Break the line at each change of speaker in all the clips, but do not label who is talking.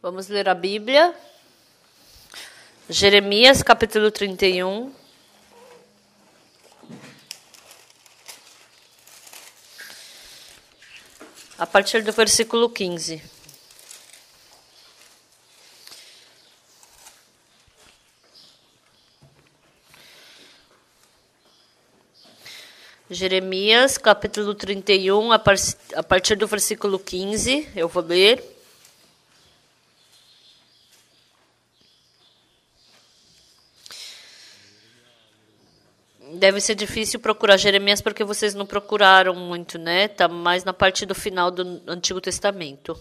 Vamos ler a Bíblia. Jeremias capítulo 31. A partir do versículo 15. Jeremias capítulo 31, a partir do versículo 15, eu vou ler. deve ser difícil procurar Jeremias porque vocês não procuraram muito, né? Está mais na parte do final do Antigo Testamento.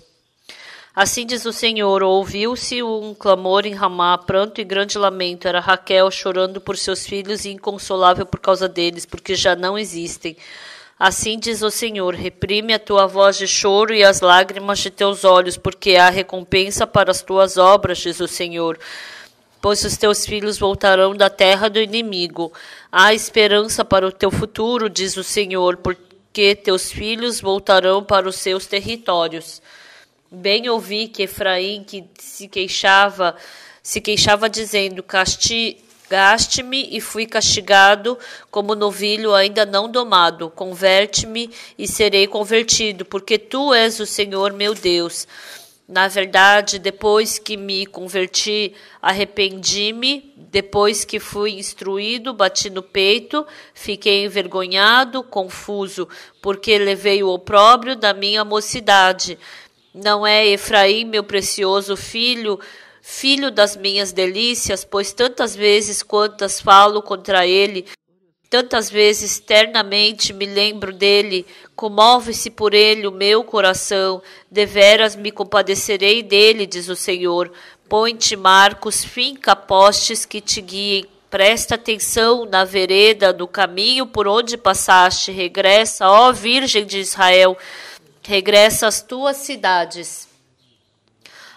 Assim diz o Senhor: ouviu-se um clamor em Ramá, pranto e grande lamento. Era Raquel chorando por seus filhos e inconsolável por causa deles, porque já não existem. Assim diz o Senhor: reprime a tua voz de choro e as lágrimas de teus olhos, porque há recompensa para as tuas obras, diz o Senhor pois os teus filhos voltarão da terra do inimigo. Há esperança para o teu futuro, diz o Senhor, porque teus filhos voltarão para os seus territórios. Bem ouvi que Efraim, que se queixava, se queixava dizendo: castigaste me e fui castigado como novilho ainda não domado. Converte-me e serei convertido, porque tu és o Senhor meu Deus. Na verdade, depois que me converti, arrependi-me, depois que fui instruído, bati no peito, fiquei envergonhado, confuso, porque levei o opróbrio da minha mocidade. Não é Efraim, meu precioso filho, filho das minhas delícias, pois tantas vezes quantas falo contra ele, Tantas vezes ternamente me lembro dele, comove-se por ele o meu coração, deveras me compadecerei dele, diz o Senhor. Põe-te, Marcos, finca postes que te guiem. Presta atenção na vereda, no caminho por onde passaste. Regressa, ó Virgem de Israel, regressa às tuas cidades.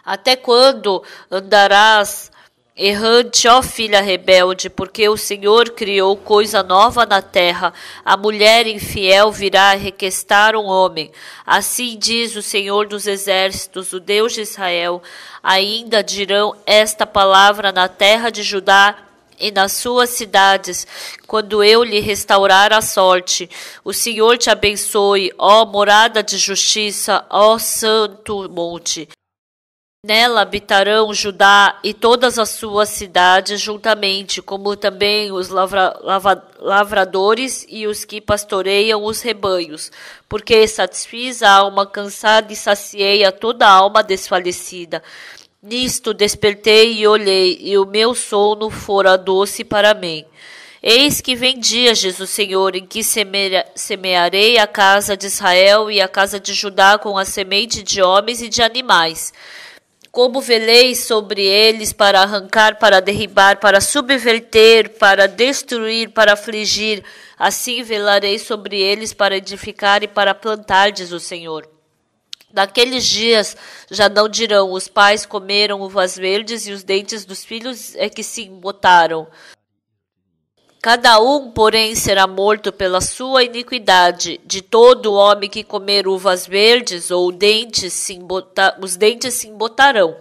Até quando andarás Errante, ó filha rebelde, porque o Senhor criou coisa nova na terra. A mulher infiel virá requestar um homem. Assim diz o Senhor dos exércitos, o Deus de Israel. Ainda dirão esta palavra na terra de Judá e nas suas cidades, quando eu lhe restaurar a sorte. O Senhor te abençoe, ó morada de justiça, ó santo monte. Nela habitarão Judá e todas as suas cidades juntamente, como também os lavra, lava, lavradores e os que pastoreiam os rebanhos, porque satisfiz a alma cansada e saciei a toda a alma desfalecida. Nisto despertei e olhei, e o meu sono fora doce para mim. Eis que vem dias, diz o Senhor, em que semearei a casa de Israel e a casa de Judá com a semente de homens e de animais. Como velei sobre eles para arrancar, para derribar, para subverter, para destruir, para afligir, assim velarei sobre eles para edificar e para plantar, diz o Senhor. Naqueles dias já não dirão: os pais comeram uvas verdes e os dentes dos filhos é que se embotaram. Cada um, porém, será morto pela sua iniquidade. De todo homem que comer uvas verdes ou dentes se embota, os dentes se embotarão.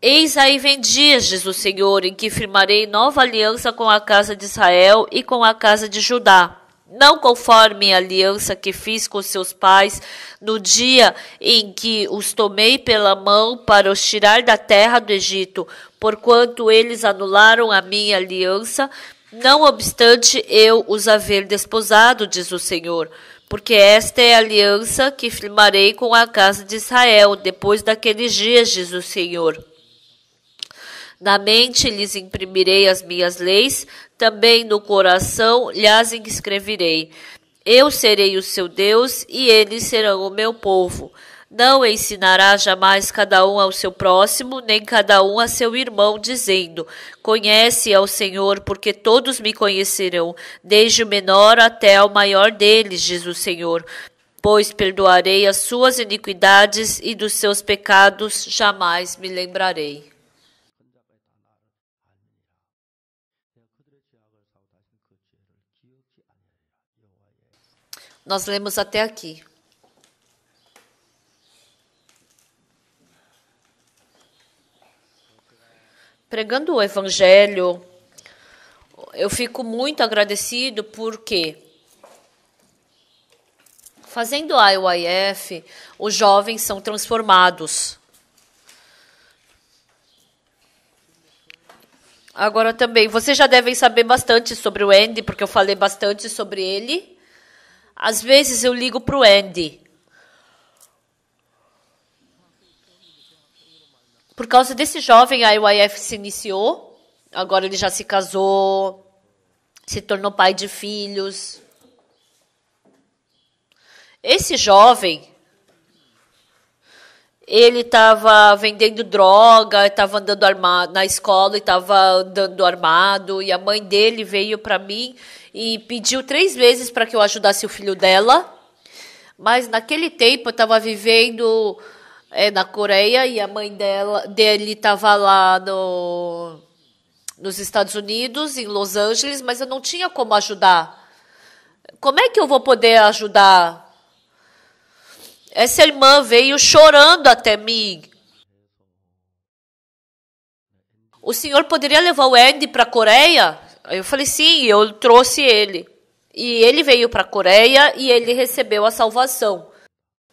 Eis aí vem dias, diz o Senhor, em que firmarei nova aliança com a casa de Israel e com a casa de Judá. Não conforme a aliança que fiz com seus pais no dia em que os tomei pela mão para os tirar da terra do Egito, porquanto eles anularam a minha aliança não obstante eu os haver desposado, diz o Senhor, porque esta é a aliança que firmarei com a casa de Israel depois daqueles dias, diz o Senhor. Na mente lhes imprimirei as minhas leis, também no coração lhes escreverei. Eu serei o seu Deus e eles serão o meu povo. Não ensinará jamais cada um ao seu próximo, nem cada um a seu irmão, dizendo: Conhece ao Senhor, porque todos me conhecerão, desde o menor até o maior deles, diz o Senhor. Pois perdoarei as suas iniquidades e dos seus pecados jamais me lembrarei. Nós lemos até aqui. pregando o evangelho. Eu fico muito agradecido porque fazendo a IYF, os jovens são transformados. Agora também, vocês já devem saber bastante sobre o Andy, porque eu falei bastante sobre ele. Às vezes eu ligo para o Andy Por causa desse jovem, a IYF se iniciou. Agora ele já se casou, se tornou pai de filhos. Esse jovem, ele estava vendendo droga, estava andando armado na escola, estava andando armado. E a mãe dele veio para mim e pediu três vezes para que eu ajudasse o filho dela. Mas naquele tempo eu estava vivendo é, na Coreia e a mãe dela dele estava lá no, nos Estados Unidos, em Los Angeles, mas eu não tinha como ajudar. Como é que eu vou poder ajudar? Essa irmã veio chorando até mim. O senhor poderia levar o Andy para a Coreia? Eu falei, sim, eu trouxe ele. E ele veio para a Coreia e ele recebeu a salvação.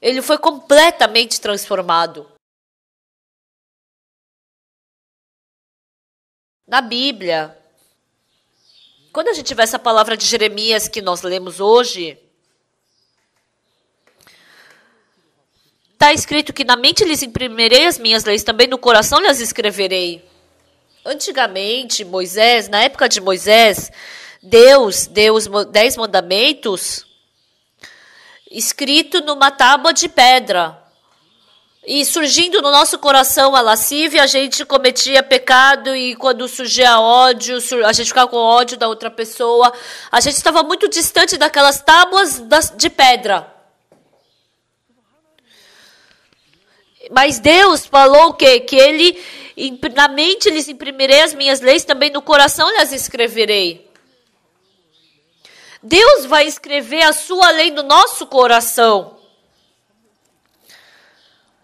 Ele foi completamente transformado.
Na Bíblia,
quando a gente tiver essa palavra de Jeremias que nós lemos hoje, está escrito que na mente lhes imprimirei as minhas leis, também no coração lhes escreverei. Antigamente, Moisés, na época de Moisés, Deus deu os dez mandamentos escrito numa tábua de pedra. E surgindo no nosso coração a lascívia, a gente cometia pecado e quando surgia ódio, a gente ficava com ódio da outra pessoa. A gente estava muito distante daquelas tábuas de pedra. Mas Deus falou o quê? Que ele na mente lhes imprimirei as minhas leis, também no coração lhes escreverei. Deus vai escrever a sua lei no nosso coração.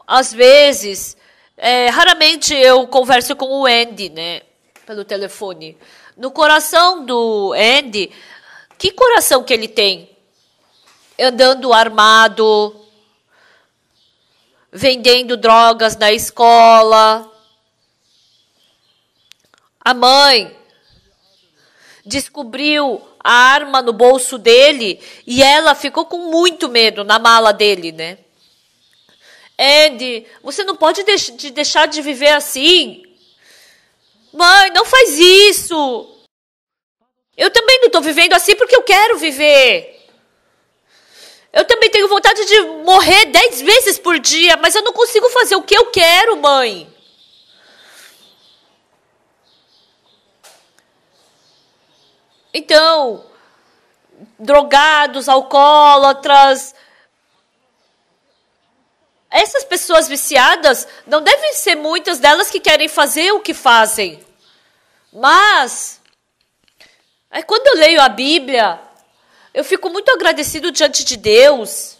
Às vezes, é, raramente eu converso com o Andy, né? Pelo telefone. No coração do Andy, que coração que ele tem? Andando armado, vendendo drogas na escola. A mãe descobriu a arma no bolso dele e ela ficou com muito medo na mala dele, né? Andy, você não pode de deixar de viver assim. Mãe, não faz isso. Eu também não estou vivendo assim porque eu quero viver. Eu também tenho vontade de morrer dez vezes por dia, mas eu não consigo fazer o que eu quero, mãe. Então, drogados, alcoólatras, essas pessoas viciadas, não devem ser muitas delas que querem fazer o que fazem. Mas, é quando eu leio a Bíblia, eu fico muito agradecido diante de Deus.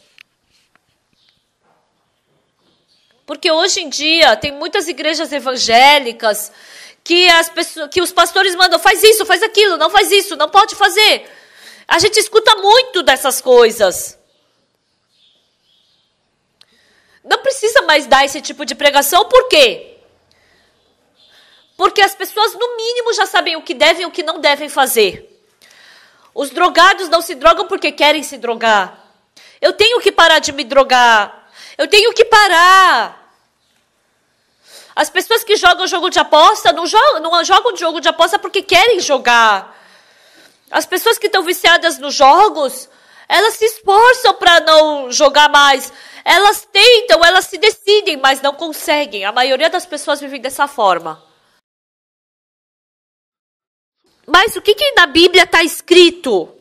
Porque hoje em dia tem muitas igrejas evangélicas que, as pessoas, que os pastores mandam, faz isso, faz aquilo, não faz isso, não pode fazer. A gente escuta muito dessas coisas. Não precisa mais dar esse tipo de pregação, por quê? Porque as pessoas, no mínimo, já sabem o que devem e o que não devem fazer. Os drogados não se drogam porque querem se drogar. Eu tenho que parar de me drogar. Eu tenho que parar as pessoas que jogam jogo de aposta não jogam, não jogam jogo de aposta porque querem jogar. As pessoas que estão viciadas nos jogos, elas se esforçam para não jogar mais. Elas tentam, elas se decidem, mas não conseguem. A maioria das pessoas vive dessa forma. Mas o que, que na Bíblia está escrito?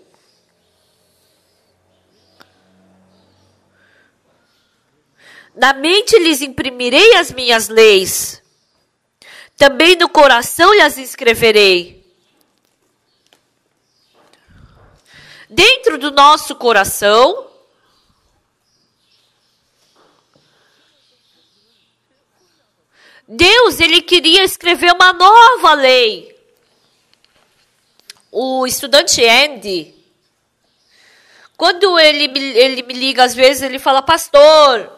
na mente lhes imprimirei as minhas leis, também no coração lhes escreverei. Dentro do nosso coração, Deus ele queria escrever uma nova lei. O estudante Andy, quando ele ele me liga às vezes, ele fala: Pastor,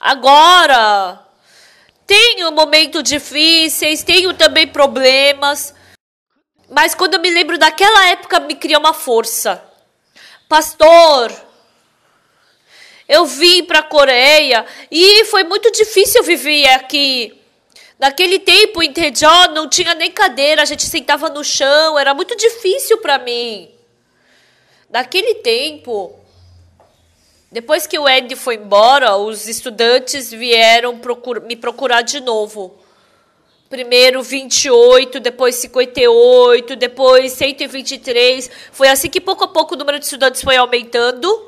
Agora! Tenho momentos difíceis, tenho também problemas. Mas quando eu me lembro daquela época, me cria uma força. Pastor, eu vim para a Coreia e foi muito difícil viver aqui. Naquele tempo, em Daejeon, não tinha nem cadeira, a gente sentava no chão, era muito difícil para mim. Naquele tempo, depois que o Andy foi embora, os estudantes vieram procur me procurar de novo. Primeiro 28, depois 58, depois 123. Foi assim que pouco a pouco o número de estudantes foi aumentando.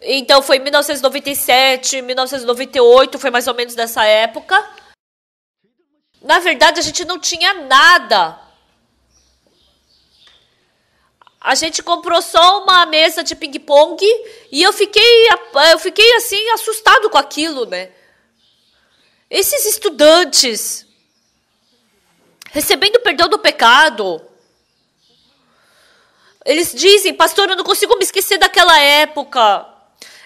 Então foi 1997, 1998, foi mais ou menos dessa época. Na verdade, a gente não tinha nada a gente comprou só uma mesa de ping-pong e eu fiquei, eu fiquei assim assustado com aquilo, né? Esses estudantes recebendo perdão do pecado. Eles dizem, pastor, eu não consigo me esquecer daquela época.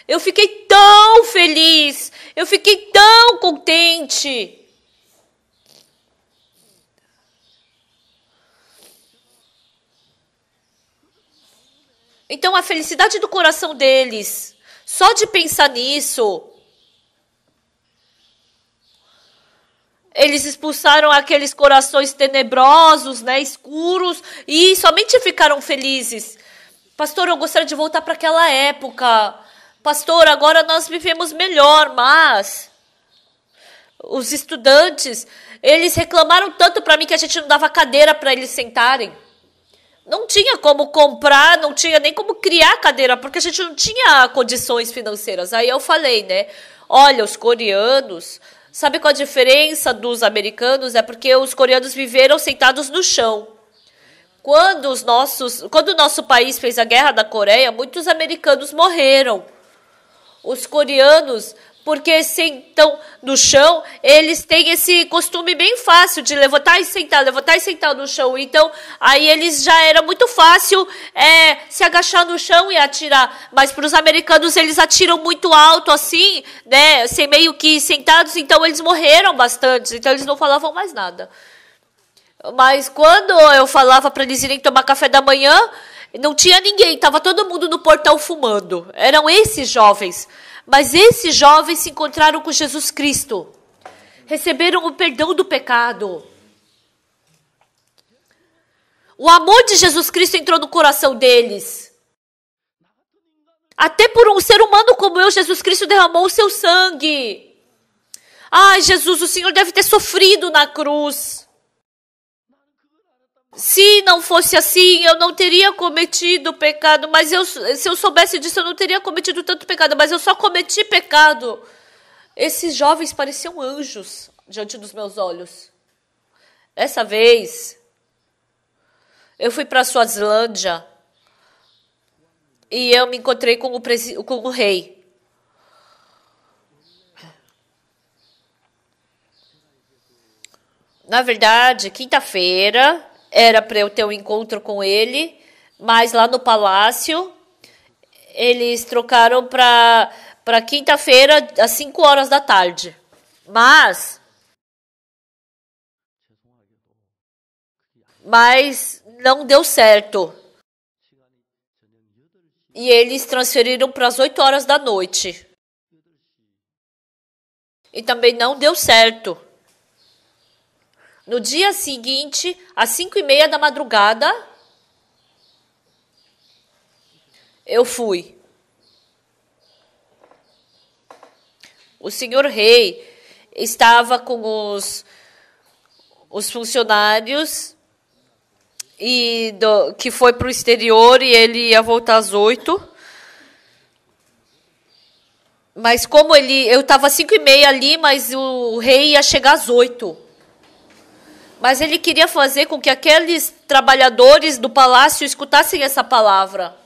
Eu fiquei tão feliz, eu fiquei tão contente. Então a felicidade do coração deles, só de pensar nisso, eles expulsaram aqueles corações tenebrosos, né, escuros, e somente ficaram felizes. Pastor, eu gostaria de voltar para aquela época. Pastor, agora nós vivemos melhor, mas os estudantes, eles reclamaram tanto para mim que a gente não dava cadeira para eles sentarem não tinha como comprar, não tinha nem como criar cadeira, porque a gente não tinha condições financeiras. Aí eu falei, né? Olha, os coreanos. Sabe qual a diferença dos americanos? É porque os coreanos viveram sentados no chão. Quando, os nossos, quando o nosso país fez a guerra da Coreia, muitos americanos morreram. Os coreanos porque sentam no chão, eles têm esse costume bem fácil de levantar e sentar, levantar e sentar no chão. Então, aí eles já era muito fácil é, se agachar no chão e atirar. Mas para os americanos, eles atiram muito alto assim, né? Sem meio que sentados, então eles morreram bastante. Então, eles não falavam mais nada. Mas quando eu falava para eles irem tomar café da manhã, não tinha ninguém, estava todo mundo no portão fumando. Eram esses jovens. Mas esses jovens se encontraram com Jesus Cristo, receberam o perdão do pecado. O amor de Jesus Cristo entrou no coração deles. Até por um ser humano como eu, Jesus Cristo derramou o seu sangue. Ai, Jesus, o Senhor deve ter sofrido na cruz. Se não fosse assim, eu não teria cometido pecado, mas eu, se eu soubesse disso, eu não teria cometido tanto pecado, mas eu só cometi pecado. Esses jovens pareciam anjos diante dos meus olhos. Essa vez, eu fui para a Suazilândia e eu me encontrei com o, com o rei. Na verdade, quinta-feira, era para eu ter um encontro com ele, mas lá no palácio eles trocaram para para quinta-feira às 5 horas da tarde. Mas
mas não deu certo. E eles transferiram para as
8 horas da noite. E também não deu certo. No dia seguinte, às cinco e meia da madrugada, eu fui. O senhor rei estava com os, os funcionários e do, que foi para o exterior e ele ia voltar às oito. Mas como ele, eu estava às cinco e meia ali, mas o rei ia chegar às oito. Mas ele queria fazer com que aqueles trabalhadores do palácio escutassem essa palavra.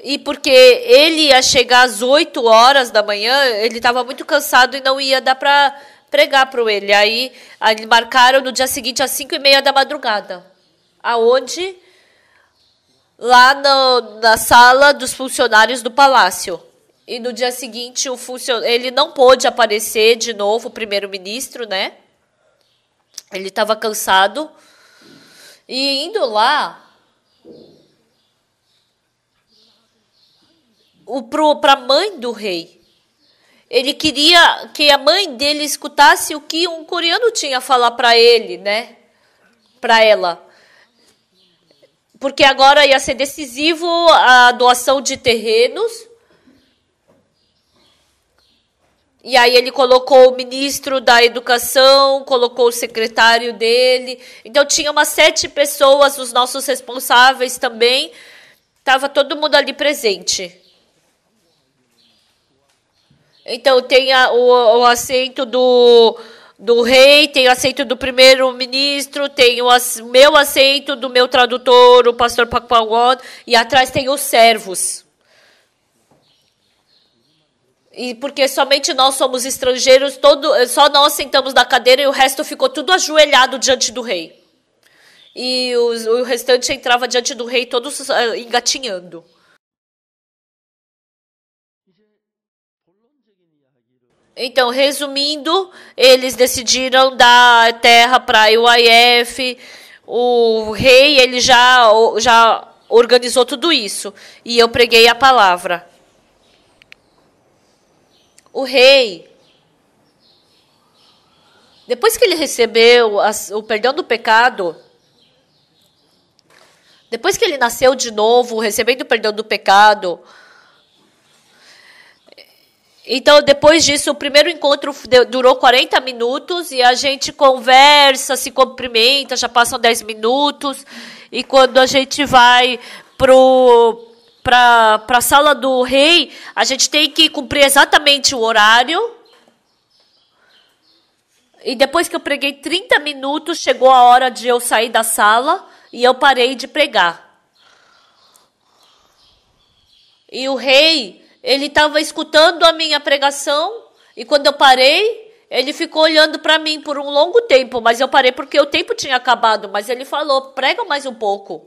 E porque ele ia chegar às 8 horas da manhã, ele estava muito cansado e não ia dar para pregar para ele. Aí, aí marcaram no dia seguinte às 5 e meia da madrugada. Aonde? Lá no, na sala dos funcionários do palácio. E no dia seguinte o funcion... ele não pôde aparecer de novo, o primeiro-ministro, né? Ele estava cansado. E indo lá, para a mãe do rei. Ele queria que a mãe dele escutasse o que um coreano tinha a falar para ele, né? Para ela. Porque agora ia ser decisivo a doação de terrenos E aí ele colocou o ministro da educação, colocou o secretário dele. Então tinha umas sete pessoas, os nossos responsáveis também. Tava todo mundo ali presente. Então tem a, o, o assento do, do rei, tem o assento do primeiro-ministro, tem o meu assento do meu tradutor, o pastor Pakwawon, e atrás tem os servos. E porque somente nós somos estrangeiros, todo, só nós sentamos na cadeira e o resto ficou tudo ajoelhado diante do rei. E os, o restante entrava diante do rei, todos uh, engatinhando. Então, resumindo, eles decidiram dar terra para IF. O rei ele já, já organizou tudo isso. E eu preguei a palavra o rei. Depois que ele recebeu o perdão do pecado, depois que ele nasceu de novo, recebendo o perdão do pecado, então, depois disso, o primeiro encontro durou 40 minutos e a gente conversa, se cumprimenta, já passam 10 minutos. E quando a gente vai pro para a sala do rei, a gente tem que cumprir exatamente o horário. E depois que eu preguei 30 minutos, chegou a hora de eu sair da sala e eu parei de pregar. E o rei, ele estava escutando a minha pregação e quando eu parei, ele ficou olhando para mim por um longo tempo, mas eu parei porque o tempo tinha acabado, mas ele falou: "Prega mais um pouco"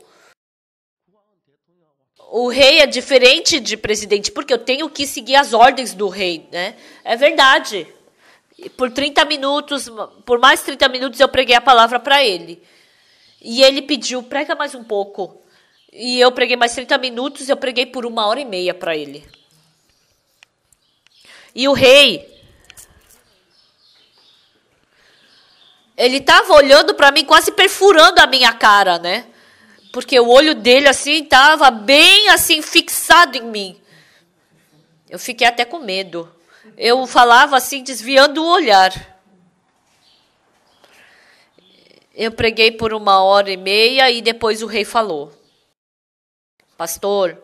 o rei é diferente de presidente, porque eu tenho que seguir as ordens do rei, né? É verdade. Por 30 minutos, por mais 30 minutos eu preguei a palavra para ele. E ele pediu, prega mais um pouco. E eu preguei mais 30 minutos, eu preguei por uma hora e meia para ele. E o rei, ele estava olhando para mim, quase perfurando a minha cara, né? Porque o olho dele assim estava bem assim fixado em mim. Eu fiquei até com medo. Eu falava assim, desviando o olhar. Eu preguei por uma hora e meia e
depois o rei falou: Pastor,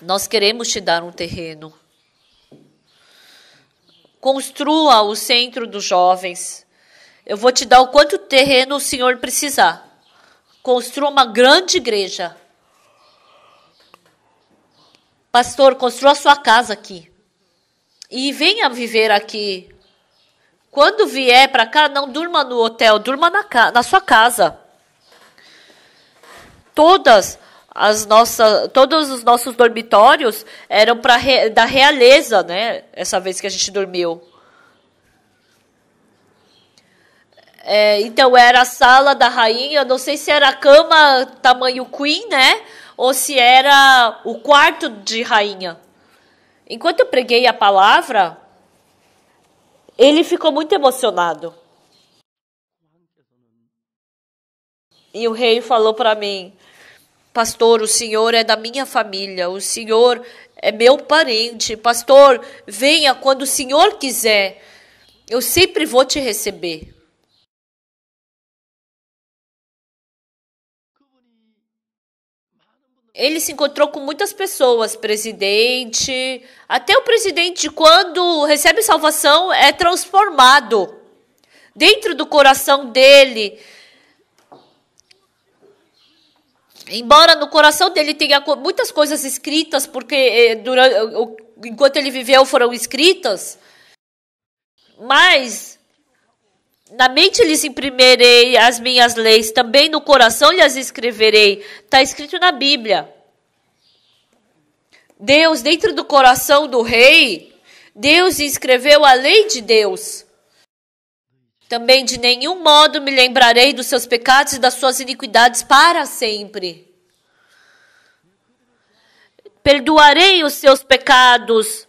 nós queremos te dar um terreno. Construa o centro dos jovens eu vou te dar o quanto terreno o Senhor precisar. Construa uma grande igreja. Pastor, construa sua casa aqui. E venha viver aqui. Quando vier para cá, não durma no hotel, durma na, na sua casa. Todas as nossas, todos os nossos dormitórios eram para re, da realeza, né? Essa vez que a gente dormiu. É, então era a sala da rainha, não sei se era a cama tamanho queen, né? Ou se era o quarto de rainha. Enquanto eu preguei a palavra, ele ficou muito emocionado. E o rei falou para mim: Pastor, o senhor é da minha família, o senhor é meu parente. Pastor, venha quando o senhor quiser, eu sempre vou te receber. Ele se encontrou com muitas pessoas, presidente. Até o presidente, quando recebe salvação, é transformado dentro do coração dele. Embora no coração dele tenha muitas coisas escritas, porque eh, durante, enquanto ele viveu foram escritas, mas na mente lhes imprimirei as minhas leis, também no coração lhes escreverei. Está escrito na Bíblia. Deus, dentro do coração do rei, Deus escreveu a lei de Deus. Também de nenhum modo me lembrarei dos seus pecados e das suas iniquidades para sempre. Perdoarei os seus pecados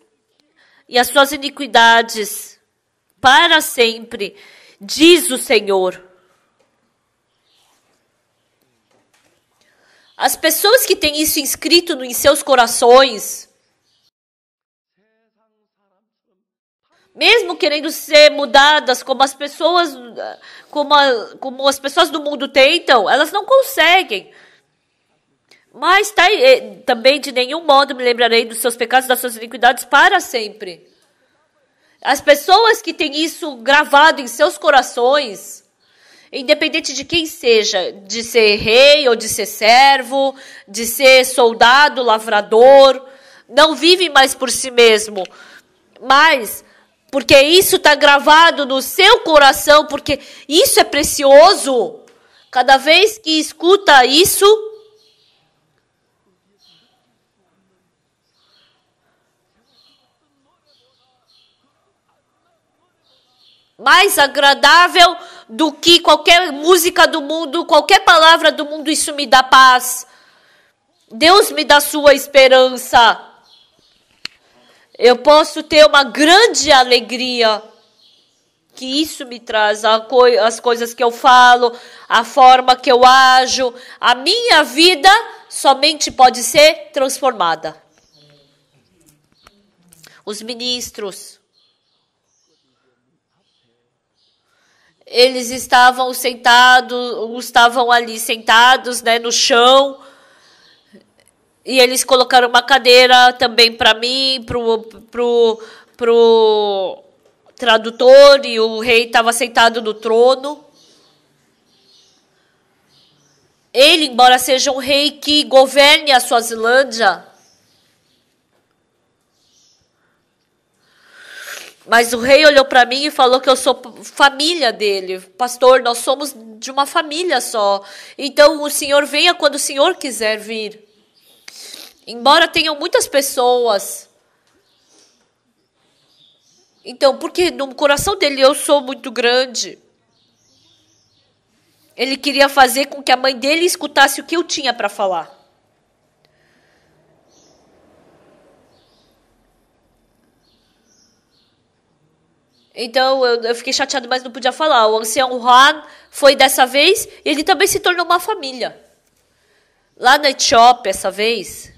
e as suas iniquidades para sempre diz o Senhor. As pessoas que têm isso inscrito em seus corações, mesmo querendo ser mudadas como as pessoas como, a, como as pessoas do mundo tentam, elas não conseguem. Mas tá, eh, também de nenhum modo me lembrarei dos seus pecados, das suas iniquidades para sempre. As pessoas que têm isso gravado em seus corações, independente de quem seja, de ser rei ou de ser servo, de ser soldado, lavrador, não vive mais por si mesmo, mas porque isso está gravado no seu coração, porque isso é precioso. Cada vez que escuta isso, mais agradável do que qualquer música do mundo, qualquer palavra do mundo, isso me dá paz. Deus me dá sua esperança. Eu posso ter uma grande alegria que isso me traz, as coisas que eu falo, a forma que eu ajo, a minha vida somente pode ser transformada. Os ministros, eles estavam sentados, estavam ali sentados, né, no chão. E eles colocaram uma cadeira também para mim, pro, pro, pro tradutor, e o rei estava sentado no trono. Ele, embora seja um rei que governe a Suazilândia, Mas o rei olhou para mim e falou que eu sou família dele. Pastor, nós somos de uma família só. Então o senhor venha quando o senhor quiser vir. Embora tenham muitas pessoas. Então, porque no coração dele eu sou muito grande. Ele queria fazer com que a mãe dele escutasse o que eu tinha para falar. Então eu, eu fiquei chateado, mas não podia falar. O ancião Han foi dessa vez e ele também se tornou uma família. Lá na Etiópia, essa vez,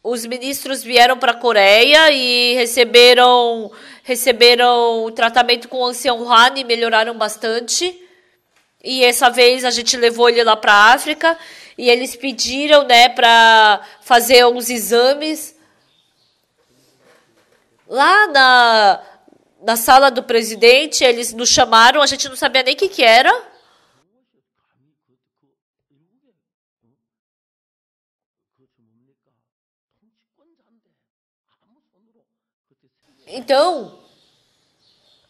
os ministros vieram para a Coreia e receberam receberam tratamento com o ancião Han e melhoraram bastante. E essa vez a gente levou ele lá para a África e eles pediram, né, para fazer uns exames Lá na, na sala do presidente, eles nos chamaram, a gente não sabia nem o que, que era. Então,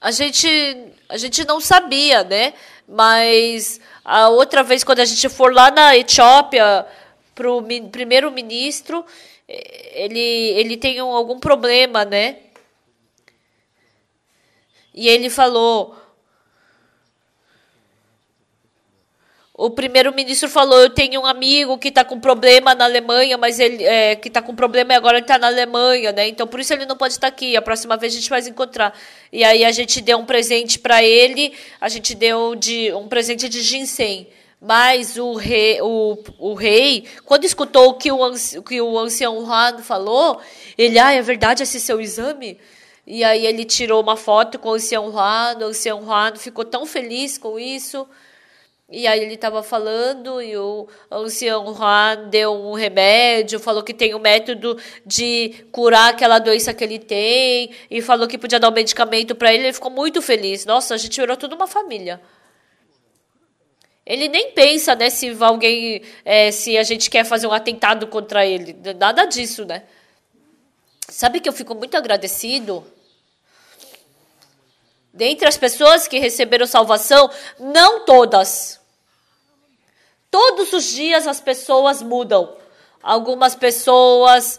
a gente, a gente não sabia, né? Mas a outra vez, quando a gente for lá na Etiópia, para o primeiro-ministro, eh, ele, ele tem um, algum problema, né? E ele falou. O primeiro-ministro falou: Eu tenho um amigo que está com problema na Alemanha, mas ele é, que está com problema e agora ele está na Alemanha, né? Então por isso ele não pode estar tá aqui. A próxima vez a gente vai se encontrar. E aí a gente deu um presente para ele. A gente deu de um presente de ginseng. Mas o rei, o, o rei, quando escutou o que o, que o ancião Han falou, ele, ah, é verdade esse seu exame? E aí ele tirou uma foto com o Juan, o Juan ficou tão feliz com isso. E aí ele estava falando e o ancião Juan deu um remédio, falou que tem um método de curar aquela doença que ele tem e falou que podia dar um medicamento para ele. Ele ficou muito feliz. Nossa, a gente virou toda uma família. Ele nem pensa né, se alguém, é, se a gente quer fazer um atentado contra ele, nada disso, né? Sabe que eu fico muito agradecido? Dentre as pessoas que receberam salvação, não todas. Todos os dias as pessoas mudam. Algumas pessoas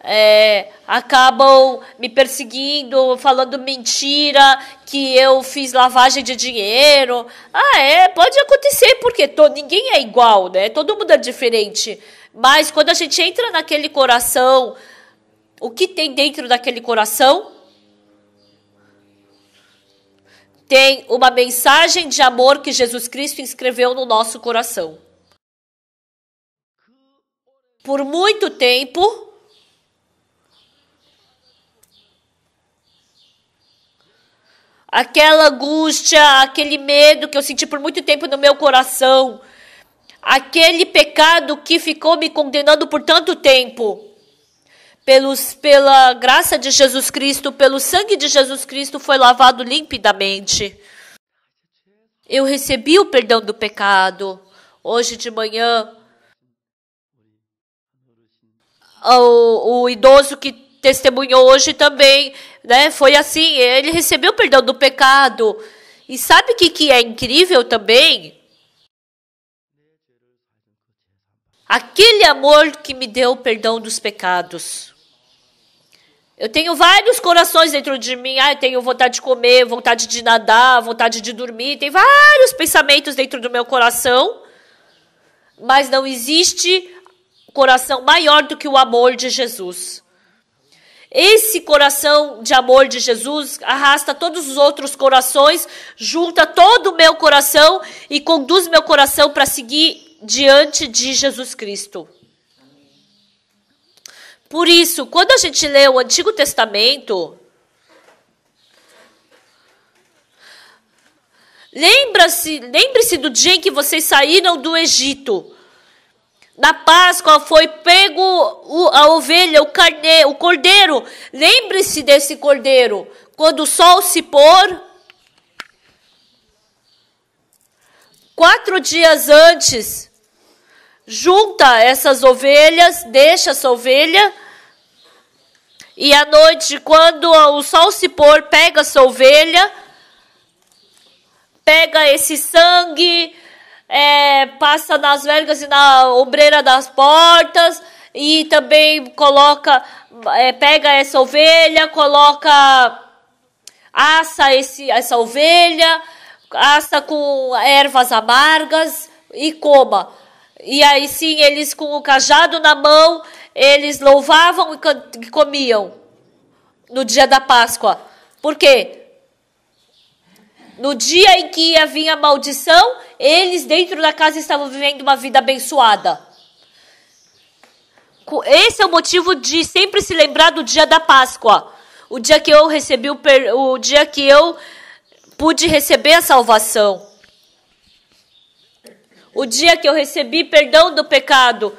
é, acabam me perseguindo, falando mentira, que eu fiz lavagem de dinheiro. Ah, é, pode acontecer, porque to, ninguém é igual, né? Todo mundo é diferente. Mas quando a gente entra naquele coração o que tem dentro daquele coração? Tem uma mensagem de amor que Jesus Cristo escreveu no nosso coração. Por muito tempo, aquela angústia, aquele medo que eu senti por muito tempo no meu coração, aquele pecado que ficou me condenando por tanto tempo pelos, pela graça de Jesus Cristo, pelo sangue de Jesus Cristo, foi lavado limpidamente. Eu recebi o perdão do pecado. Hoje de manhã, o, o idoso que testemunhou hoje também, né? Foi assim, ele recebeu o perdão do pecado. E sabe o que, que é incrível também? Aquele amor que me deu o perdão dos pecados. Eu tenho vários corações dentro de mim. Ah, eu tenho vontade de comer, vontade de nadar, vontade de dormir. Tem vários pensamentos dentro do meu coração. Mas não existe coração maior do que o amor de Jesus. Esse coração de amor de Jesus arrasta todos os outros corações, junta todo o meu coração e conduz meu coração para seguir diante de Jesus Cristo. Por isso, quando a gente lê o Antigo Testamento, lembra-se, lembre-se do dia em que vocês saíram do Egito. Na Páscoa foi pego a ovelha, o carneiro, o cordeiro. Lembre-se desse cordeiro. Quando o sol se pôr, quatro dias antes, junta essas ovelhas, deixa essa ovelha. E à noite, quando o sol se pôr, pega essa ovelha, pega esse sangue, é, passa nas vergas e na ombreira das portas, e também coloca, é, pega essa ovelha, coloca, assa esse, essa ovelha, assa com ervas amargas e coma. E aí sim, eles com o cajado na mão, eles louvavam e comiam no dia da Páscoa. Por quê? No dia em que havia maldição, eles dentro da casa estavam vivendo uma vida abençoada. Esse é o motivo de sempre se lembrar do dia da Páscoa. O dia que eu recebi o, per... o dia que eu pude receber a salvação o dia que eu recebi perdão do pecado,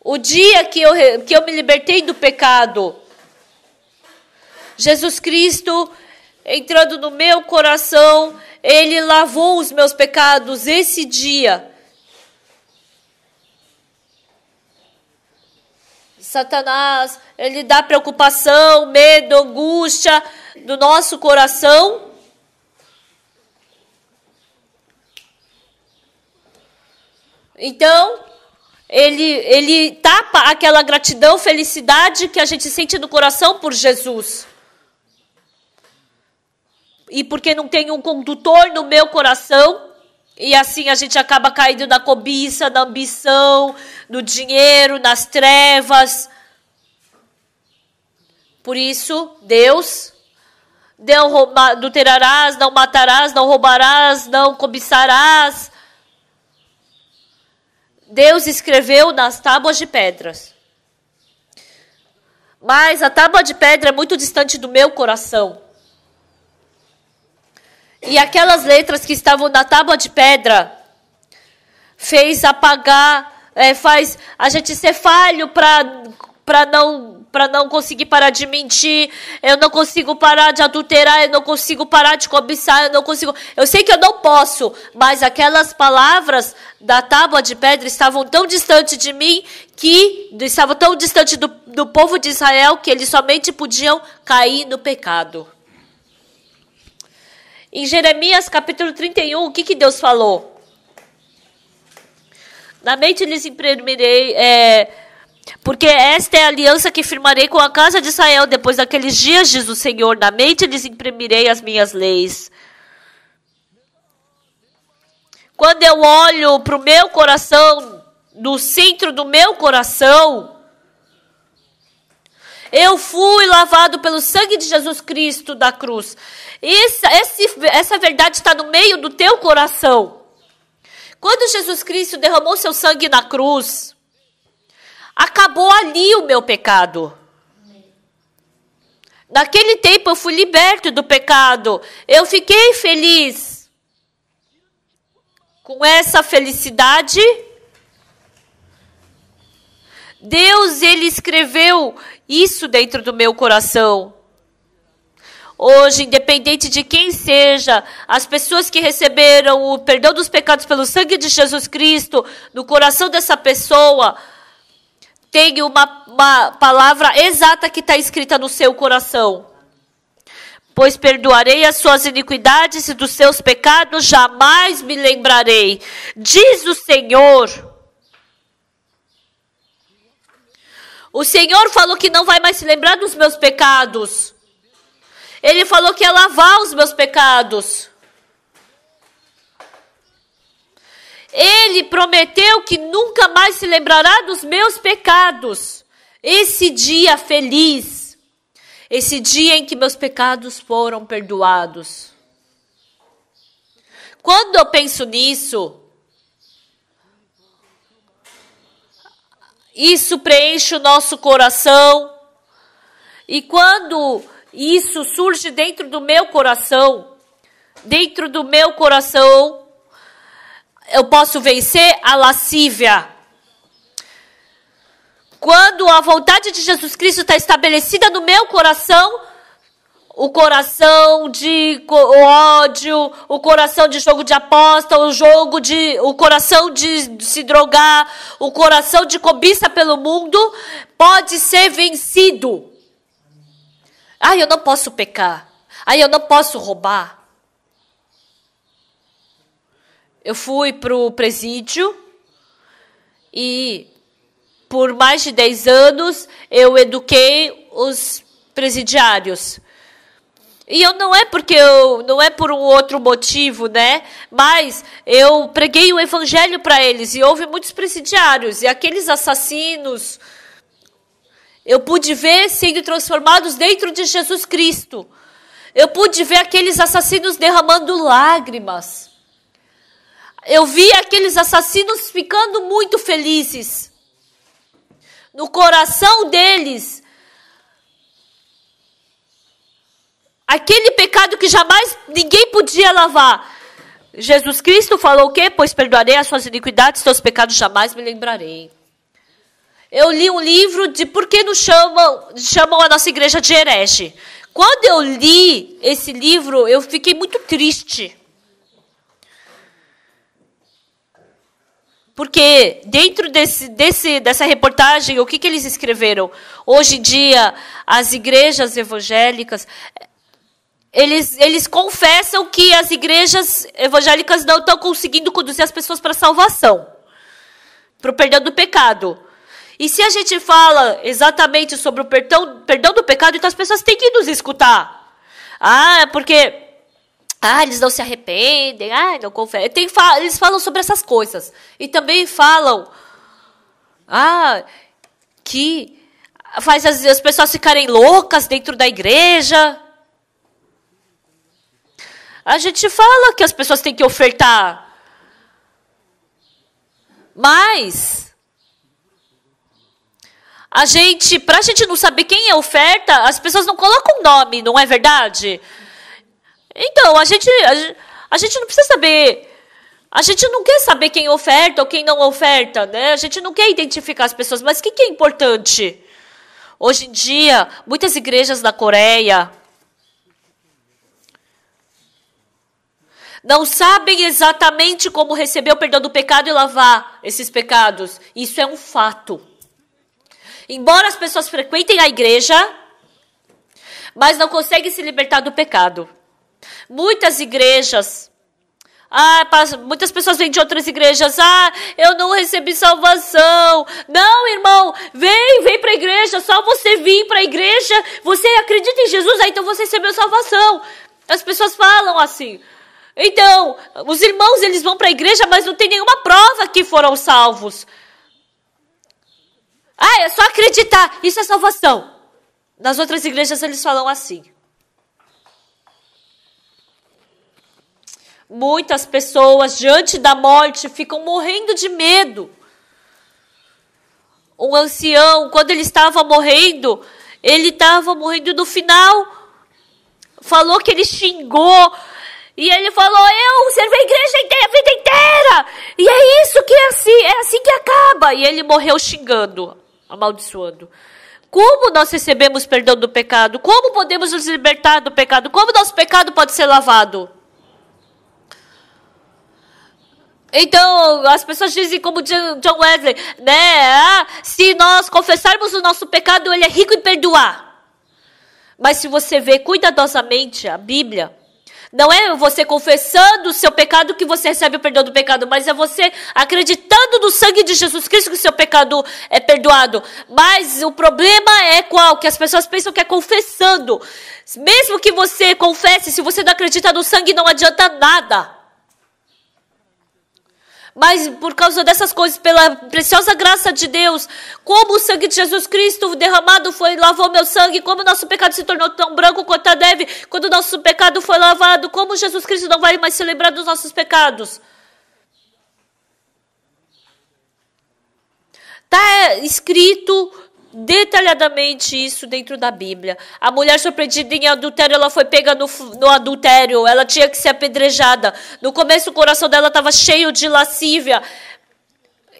o dia que eu, que eu me libertei do pecado. Jesus Cristo entrando no meu coração, ele lavou os meus pecados esse dia. Satanás, ele dá preocupação, medo, angústia do nosso coração Então, ele ele tapa aquela gratidão, felicidade que a gente sente no coração por Jesus. E porque não tem um condutor no meu coração, e assim a gente acaba caindo na cobiça, na ambição, no dinheiro, nas trevas. Por isso, Deus não adulterarás, não matarás, não roubarás, não cobiçarás. Deus escreveu nas tábuas de pedras. Mas a tábua de pedra é muito distante do meu coração. E aquelas letras que estavam na tábua de pedra fez apagar, é, faz a gente ser falho para não para não conseguir parar de mentir, eu não consigo parar de adulterar, eu não consigo parar de cobiçar, eu não consigo. Eu sei que eu não posso, mas aquelas palavras da tábua de pedra estavam tão distante de mim que estavam tão distante do, do povo de Israel que eles somente podiam cair no pecado. Em Jeremias capítulo 31, o que, que Deus falou? Na mente lhes imprimirei. É, porque esta é a aliança que firmarei com a casa de Israel depois daqueles dias, diz o Senhor. Na mente lhes imprimirei as minhas leis. Quando eu olho para o meu coração, no centro do meu coração, eu fui lavado pelo sangue de Jesus Cristo da cruz. Essa, essa verdade está no meio do teu coração. Quando Jesus Cristo derramou seu sangue na cruz, Acabou ali o meu pecado. Naquele tempo eu fui liberto do pecado. Eu fiquei feliz. Com essa felicidade, Deus ele escreveu isso dentro do meu coração. Hoje, independente de quem seja, as pessoas que receberam o perdão dos pecados pelo sangue de Jesus Cristo no coração dessa pessoa, tem uma, uma palavra exata que está escrita no seu coração. Pois perdoarei as suas iniquidades e dos seus pecados jamais me lembrarei. Diz o Senhor. O Senhor falou que não vai mais se lembrar dos meus pecados. Ele falou que ia lavar os meus pecados. Ele prometeu que nunca mais se lembrará dos meus pecados. Esse dia feliz, esse dia em que meus pecados foram perdoados. Quando eu penso nisso, isso preenche o nosso coração. E quando isso surge dentro do meu coração, dentro do meu coração, eu posso vencer a lascívia. Quando a vontade de Jesus Cristo está estabelecida no meu coração, o coração de ódio, o coração de jogo de aposta, o jogo de o coração de se drogar, o coração de cobiça pelo mundo pode ser vencido. Ai, eu não posso pecar. Ai, eu não posso roubar. Eu fui para o presídio e por mais de 10 anos eu eduquei os presidiários. E eu não é porque eu não é por um outro motivo, né? Mas eu preguei o evangelho para eles e houve muitos presidiários e aqueles assassinos eu pude ver sendo transformados dentro de Jesus Cristo. Eu pude ver aqueles assassinos derramando lágrimas. Eu vi aqueles assassinos ficando muito felizes. No coração deles, aquele pecado que jamais ninguém podia lavar. Jesus Cristo falou o quê? Pois perdoarei as suas iniquidades, seus pecados jamais me lembrarei. Eu li um livro de por que nos chamam, chamam a nossa igreja de herege. Quando eu li esse livro, eu fiquei muito triste. Porque dentro desse, desse, dessa reportagem, o que, que eles escreveram? Hoje em dia, as igrejas evangélicas, eles, eles confessam que as igrejas evangélicas não estão conseguindo conduzir as pessoas para a salvação, para o perdão do pecado. E se a gente fala exatamente sobre o perdão, perdão do pecado, então as pessoas têm que nos escutar. Ah, é porque ah, eles não se arrependem, ah, não confessam. eles falam sobre essas coisas. E também falam ah, que faz as, as pessoas ficarem loucas dentro da igreja. A gente fala que as pessoas têm que ofertar. Mas a gente, para a gente não saber quem é oferta, as pessoas não colocam nome, não é verdade? Então, a gente, a, a gente não precisa saber. A gente não quer saber quem oferta ou quem não oferta, né? A gente não quer identificar as pessoas, mas o que, que é importante? Hoje em dia, muitas igrejas na Coreia não sabem exatamente como receber o perdão do pecado e lavar esses pecados. Isso é um fato. Embora as pessoas frequentem a igreja, mas não conseguem se libertar do pecado. Muitas igrejas. Ah, muitas pessoas vêm de outras igrejas. Ah, eu não recebi salvação. Não, irmão, vem, vem para a igreja. Só você vir para a igreja, você acredita em Jesus, aí ah, então você recebeu salvação. As pessoas falam assim. Então, os irmãos eles vão para a igreja, mas não tem nenhuma prova que foram salvos. Ah, é só acreditar. Isso é salvação. Nas outras igrejas eles falam assim. Muitas pessoas, diante da morte, ficam morrendo de medo. Um ancião, quando ele estava morrendo, ele estava morrendo no final, falou que ele xingou. E ele falou: Eu servi a igreja a vida inteira. E é isso que é assim, é assim que acaba. E ele morreu xingando, amaldiçoando. Como nós recebemos perdão do pecado? Como podemos nos libertar do pecado? Como nosso pecado pode ser lavado? Então, as pessoas dizem como John Wesley, né? Ah, se nós confessarmos o nosso pecado, ele é rico em perdoar. Mas se você vê cuidadosamente a Bíblia, não é você confessando o seu pecado que você recebe o perdão do pecado, mas é você acreditando no sangue de Jesus Cristo que o seu pecado é perdoado. Mas o problema é qual? Que as pessoas pensam que é confessando. Mesmo que você confesse, se você não acredita no sangue, não adianta nada. Mas por causa dessas coisas, pela preciosa graça de Deus, como o sangue de Jesus Cristo derramado foi lavou meu sangue, como o nosso pecado se tornou tão branco quanto a neve, quando o nosso pecado foi lavado, como Jesus Cristo não vai mais se lembrar dos nossos pecados. Está é, escrito detalhadamente isso dentro da Bíblia. A mulher surpreendida em adultério, ela foi pega no, no adultério, ela tinha que ser apedrejada. No começo, o coração dela estava cheio de lascívia.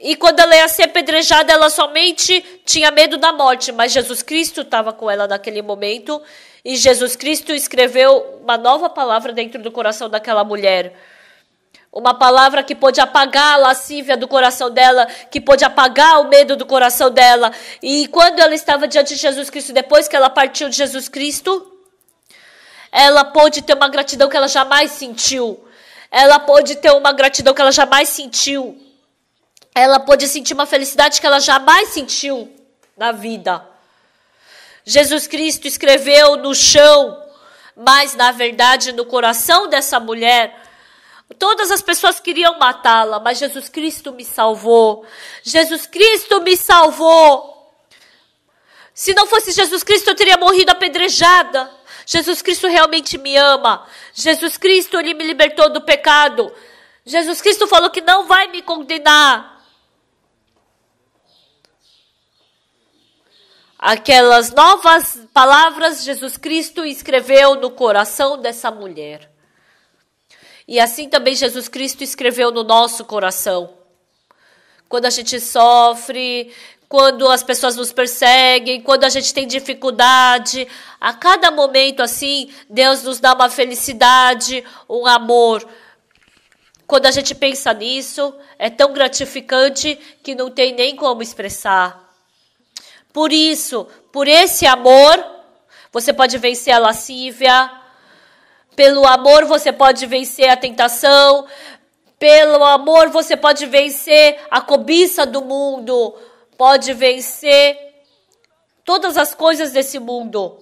E quando ela ia ser apedrejada, ela somente tinha medo da morte, mas Jesus Cristo estava com ela naquele momento e Jesus Cristo escreveu uma nova palavra dentro do coração daquela mulher. Uma palavra que pôde apagar a lascívia do coração dela, que pôde apagar o medo do coração dela. E quando ela estava diante de Jesus Cristo, depois que ela partiu de Jesus Cristo, ela pôde ter uma gratidão que ela jamais sentiu. Ela pôde ter uma gratidão que ela jamais sentiu. Ela pôde sentir uma felicidade que ela jamais sentiu na vida. Jesus Cristo escreveu no chão, mas na verdade no coração dessa mulher Todas as pessoas queriam matá-la, mas Jesus Cristo me salvou. Jesus Cristo me salvou. Se não fosse Jesus Cristo, eu teria morrido apedrejada. Jesus Cristo realmente me ama. Jesus Cristo, ele me libertou do pecado. Jesus Cristo falou que não vai me condenar. Aquelas novas palavras Jesus Cristo escreveu no coração dessa mulher. E assim também Jesus Cristo escreveu no nosso coração. Quando a gente sofre, quando as pessoas nos perseguem, quando a gente tem dificuldade, a cada momento assim, Deus nos dá uma felicidade, um amor. Quando a gente pensa nisso, é tão gratificante que não tem nem como expressar. Por isso, por esse amor, você pode vencer a lascívia, pelo amor você pode vencer a tentação. Pelo amor você pode vencer a cobiça do mundo. Pode vencer todas as coisas desse mundo.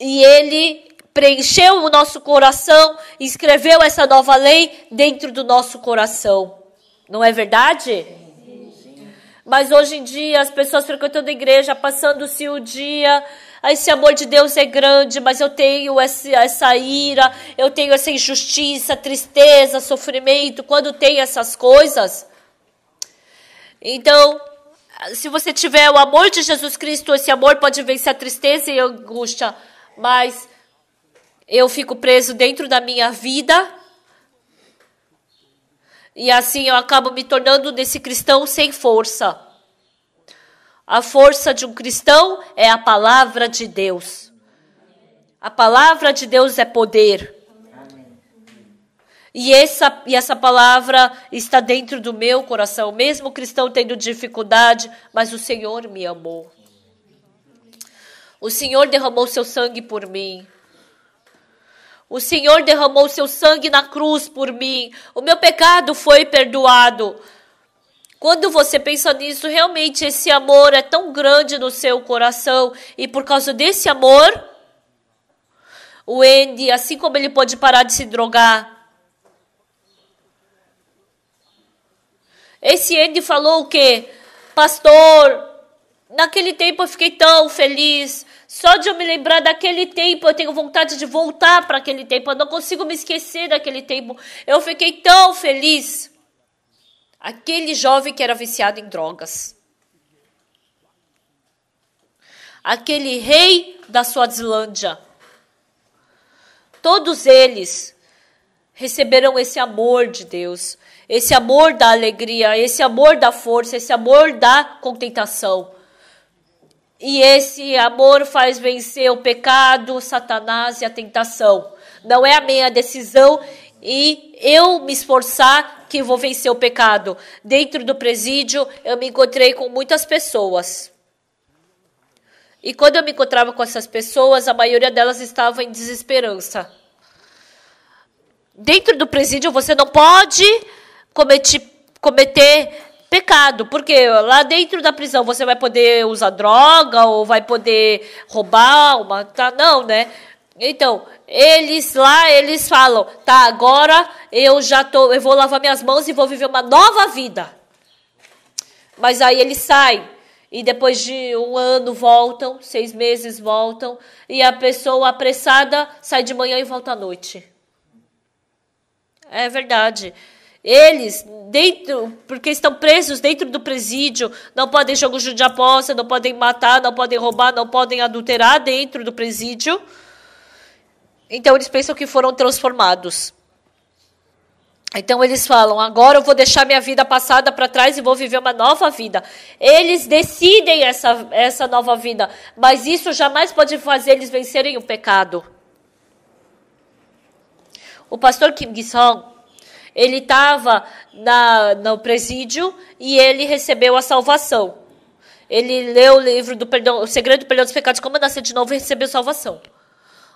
E ele preencheu o nosso coração, escreveu essa nova lei dentro do nosso coração. Não é verdade? Mas hoje em dia as pessoas frequentando a igreja, passando-se o dia ah, esse amor de Deus é grande, mas eu tenho essa, essa ira, eu tenho essa injustiça, tristeza, sofrimento, quando tem essas coisas. Então, se você tiver o amor de Jesus Cristo, esse amor pode vencer a tristeza e a angústia, mas eu fico preso dentro da minha vida. E assim eu acabo me tornando desse cristão sem força. A força de um cristão é a palavra de Deus. A palavra de Deus é poder. E essa, e essa palavra está dentro do meu coração, mesmo o cristão tendo dificuldade, mas o Senhor me amou. O Senhor derramou seu sangue por mim. O Senhor derramou seu sangue na cruz por mim. O meu pecado foi perdoado. Quando você pensa nisso, realmente esse amor é tão grande no seu coração e por causa desse amor, o Andy, assim como ele pode parar de se drogar, Esse Andy falou o quê? Pastor, naquele tempo eu fiquei tão feliz. Só de eu me lembrar daquele tempo, eu tenho vontade de voltar para aquele tempo. Eu não consigo me esquecer daquele tempo. Eu fiquei tão feliz. Aquele jovem que era viciado em drogas. Aquele rei da Suazilândia. Todos eles receberam esse amor de Deus, esse amor da alegria, esse amor da força, esse amor da contentação. E esse amor faz vencer o pecado, Satanás e a tentação. Não é a minha decisão e eu me esforçar que vou vencer o pecado. Dentro do presídio, eu me encontrei com muitas pessoas. E quando eu me encontrava com essas pessoas, a maioria delas estava em desesperança. Dentro do presídio, você não pode cometer, cometer pecado, porque lá dentro da prisão você vai poder usar droga ou vai poder roubar ou matar, não, né? Então, eles lá, eles falam: "Tá, agora eu já tô, eu vou lavar minhas mãos e vou viver uma nova vida". Mas aí eles saem e depois de um ano voltam, seis meses voltam e a pessoa apressada sai de manhã e volta à noite. É verdade. Eles, dentro, porque estão presos dentro do presídio, não podem jogar jogo de aposta, não podem matar, não podem roubar, não podem adulterar dentro do presídio. Então eles pensam que foram transformados. Então eles falam: agora eu vou deixar minha vida passada para trás e vou viver uma nova vida. Eles decidem essa, essa nova vida, mas isso jamais pode fazer eles vencerem o pecado. O pastor Kim Gison, ele estava no presídio e ele recebeu a salvação. Ele leu o livro do perdão, o segredo do perdão dos pecados, como nascer de novo e recebeu salvação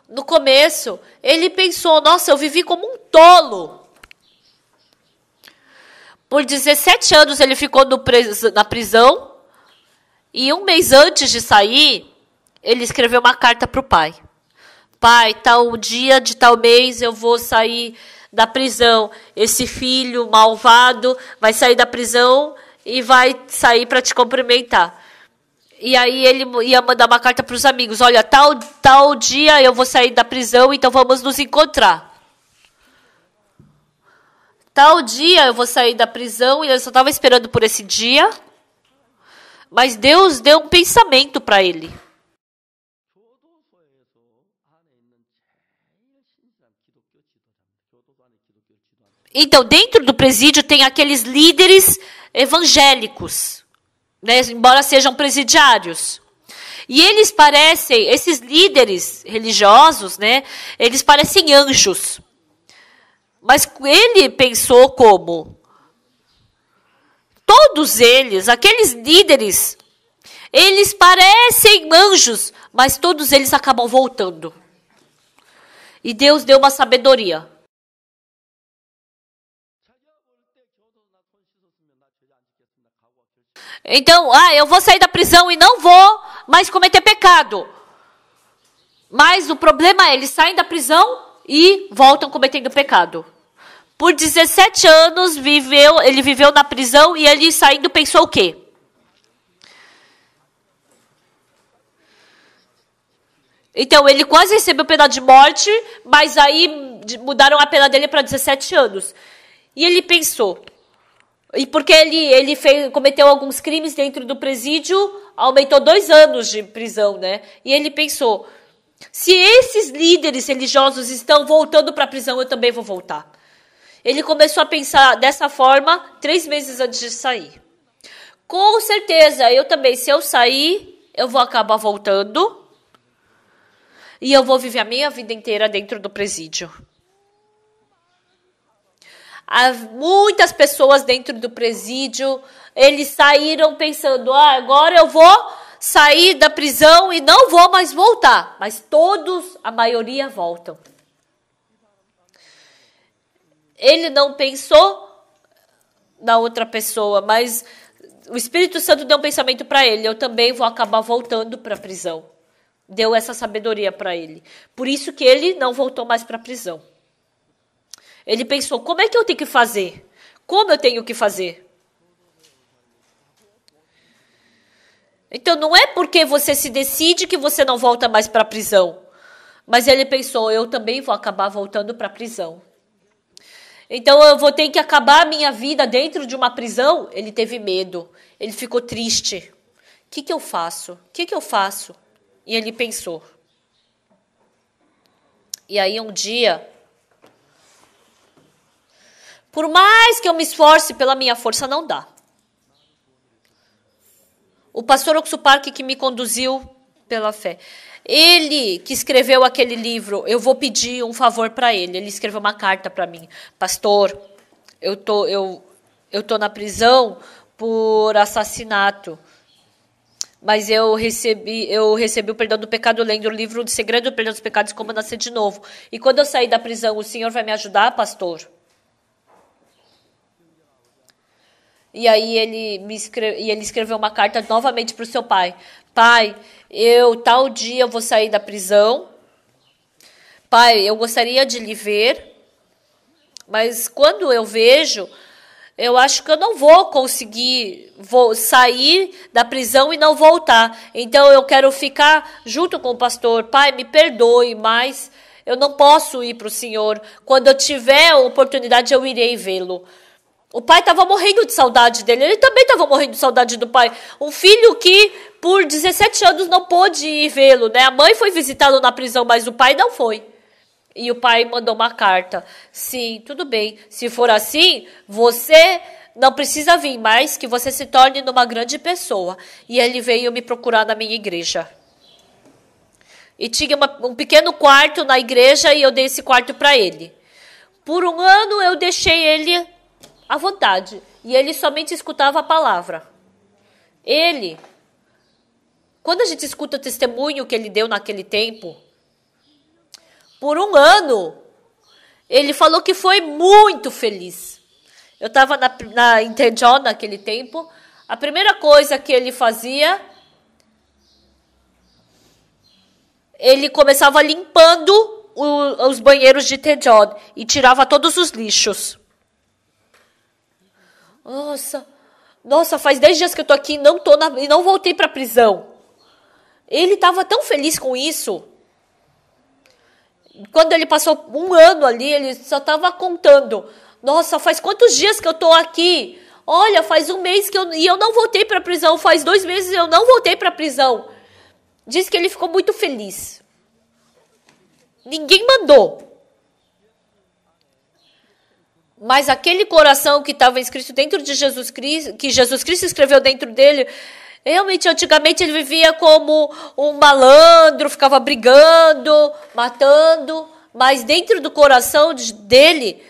no começo, ele pensou: nossa, eu vivi como um tolo. Por 17 anos ele ficou pres na prisão e um mês antes de sair, ele escreveu uma carta para o pai: Pai, tal dia de tal mês eu vou sair da prisão. Esse filho malvado vai sair da prisão e vai sair para te cumprimentar. E aí ele ia mandar uma carta para os amigos: olha, tal, tal dia eu vou sair da prisão, então vamos nos encontrar. Tal dia eu vou sair da prisão e eu só estava esperando por esse dia. Mas Deus deu um pensamento para ele. Então, dentro do presídio tem aqueles líderes evangélicos né, embora sejam presidiários. E eles parecem, esses líderes religiosos, né, eles parecem anjos. Mas ele pensou como? Todos eles, aqueles líderes, eles parecem anjos, mas todos eles acabam voltando.
E Deus deu uma sabedoria
Então, ah, eu vou sair da prisão e não vou mais cometer pecado. Mas o problema é, eles saem da prisão e voltam cometendo pecado. Por 17 anos viveu, ele viveu na prisão e ele saindo pensou o quê? Então, ele quase recebeu pena de morte, mas aí mudaram a pena dele para 17 anos. E ele pensou: e porque ele, ele fez, cometeu alguns crimes dentro do presídio, aumentou dois anos de prisão, né? E ele pensou: se esses líderes religiosos estão voltando para a prisão, eu também vou voltar. Ele começou a pensar dessa forma três meses antes de sair. Com certeza, eu também, se eu sair, eu vou acabar voltando e eu vou viver a minha vida inteira dentro do presídio. Há muitas pessoas dentro do presídio, eles saíram pensando: ah, agora eu vou sair da prisão e não vou mais voltar. Mas todos, a maioria, voltam. Ele não pensou na outra pessoa, mas o Espírito Santo deu um pensamento para ele: eu também vou acabar voltando para a prisão. Deu essa sabedoria para ele. Por isso que ele não voltou mais para a prisão. Ele pensou: como é que eu tenho que fazer? Como eu tenho que fazer? Então não é porque você se decide que você não volta mais para a prisão. Mas ele pensou: eu também vou acabar voltando para a prisão. Então eu vou ter que acabar a minha vida dentro de uma prisão? Ele teve medo. Ele ficou triste. O que, que eu faço? O que, que eu faço? E ele pensou. E aí um dia por mais que eu me esforce pela minha força, não dá. O pastor Oxupark que me conduziu pela fé. Ele que escreveu aquele livro, eu vou pedir um favor para ele. Ele escreveu uma carta para mim. Pastor, eu tô, eu, eu tô na prisão por assassinato. Mas eu recebi, eu recebi o perdão do pecado lendo o livro do Segredo do Perdão dos Pecados, Como Nascer de Novo. E quando eu sair da prisão, o senhor vai me ajudar, pastor? E aí ele me escreve, e ele escreveu uma carta novamente para o seu pai. Pai, eu tal dia vou sair da prisão. Pai, eu gostaria de lhe ver, mas quando eu vejo, eu acho que eu não vou conseguir vou sair da prisão e não voltar. Então eu quero ficar junto com o pastor. Pai, me perdoe, mas eu não posso ir para o Senhor. Quando eu tiver a oportunidade, eu irei vê-lo. O pai estava morrendo de saudade dele, ele também estava morrendo de saudade do pai. Um filho que por 17 anos não pôde ir vê-lo, né? A mãe foi visitá-lo na prisão, mas o pai não foi. E o pai mandou uma carta. Sim, tudo bem. Se for assim, você não precisa vir mais, que você se torne uma grande pessoa. E ele veio me procurar na minha igreja. E tinha uma, um pequeno quarto na igreja e eu dei esse quarto para ele. Por um ano eu deixei ele à vontade e ele somente escutava a palavra. Ele, quando a gente escuta o testemunho que ele deu naquele tempo, por um ano, ele falou que foi muito feliz. Eu estava na, na Interjohn naquele tempo. A primeira coisa que ele fazia, ele começava limpando o, os banheiros de Interjohn e tirava todos os lixos. Nossa, nossa, faz 10 dias que eu tô aqui e não, tô na, e não voltei pra prisão. Ele tava tão feliz com isso. Quando ele passou um ano ali, ele só tava contando. Nossa, faz quantos dias que eu tô aqui? Olha, faz um mês que eu e eu não voltei para prisão. Faz dois meses eu não voltei para prisão. Diz que ele ficou muito feliz. Ninguém mandou. Mas aquele coração que estava escrito dentro de Jesus Cristo, que Jesus Cristo escreveu dentro dele, realmente antigamente ele vivia como um malandro, ficava brigando, matando, mas dentro do coração dele,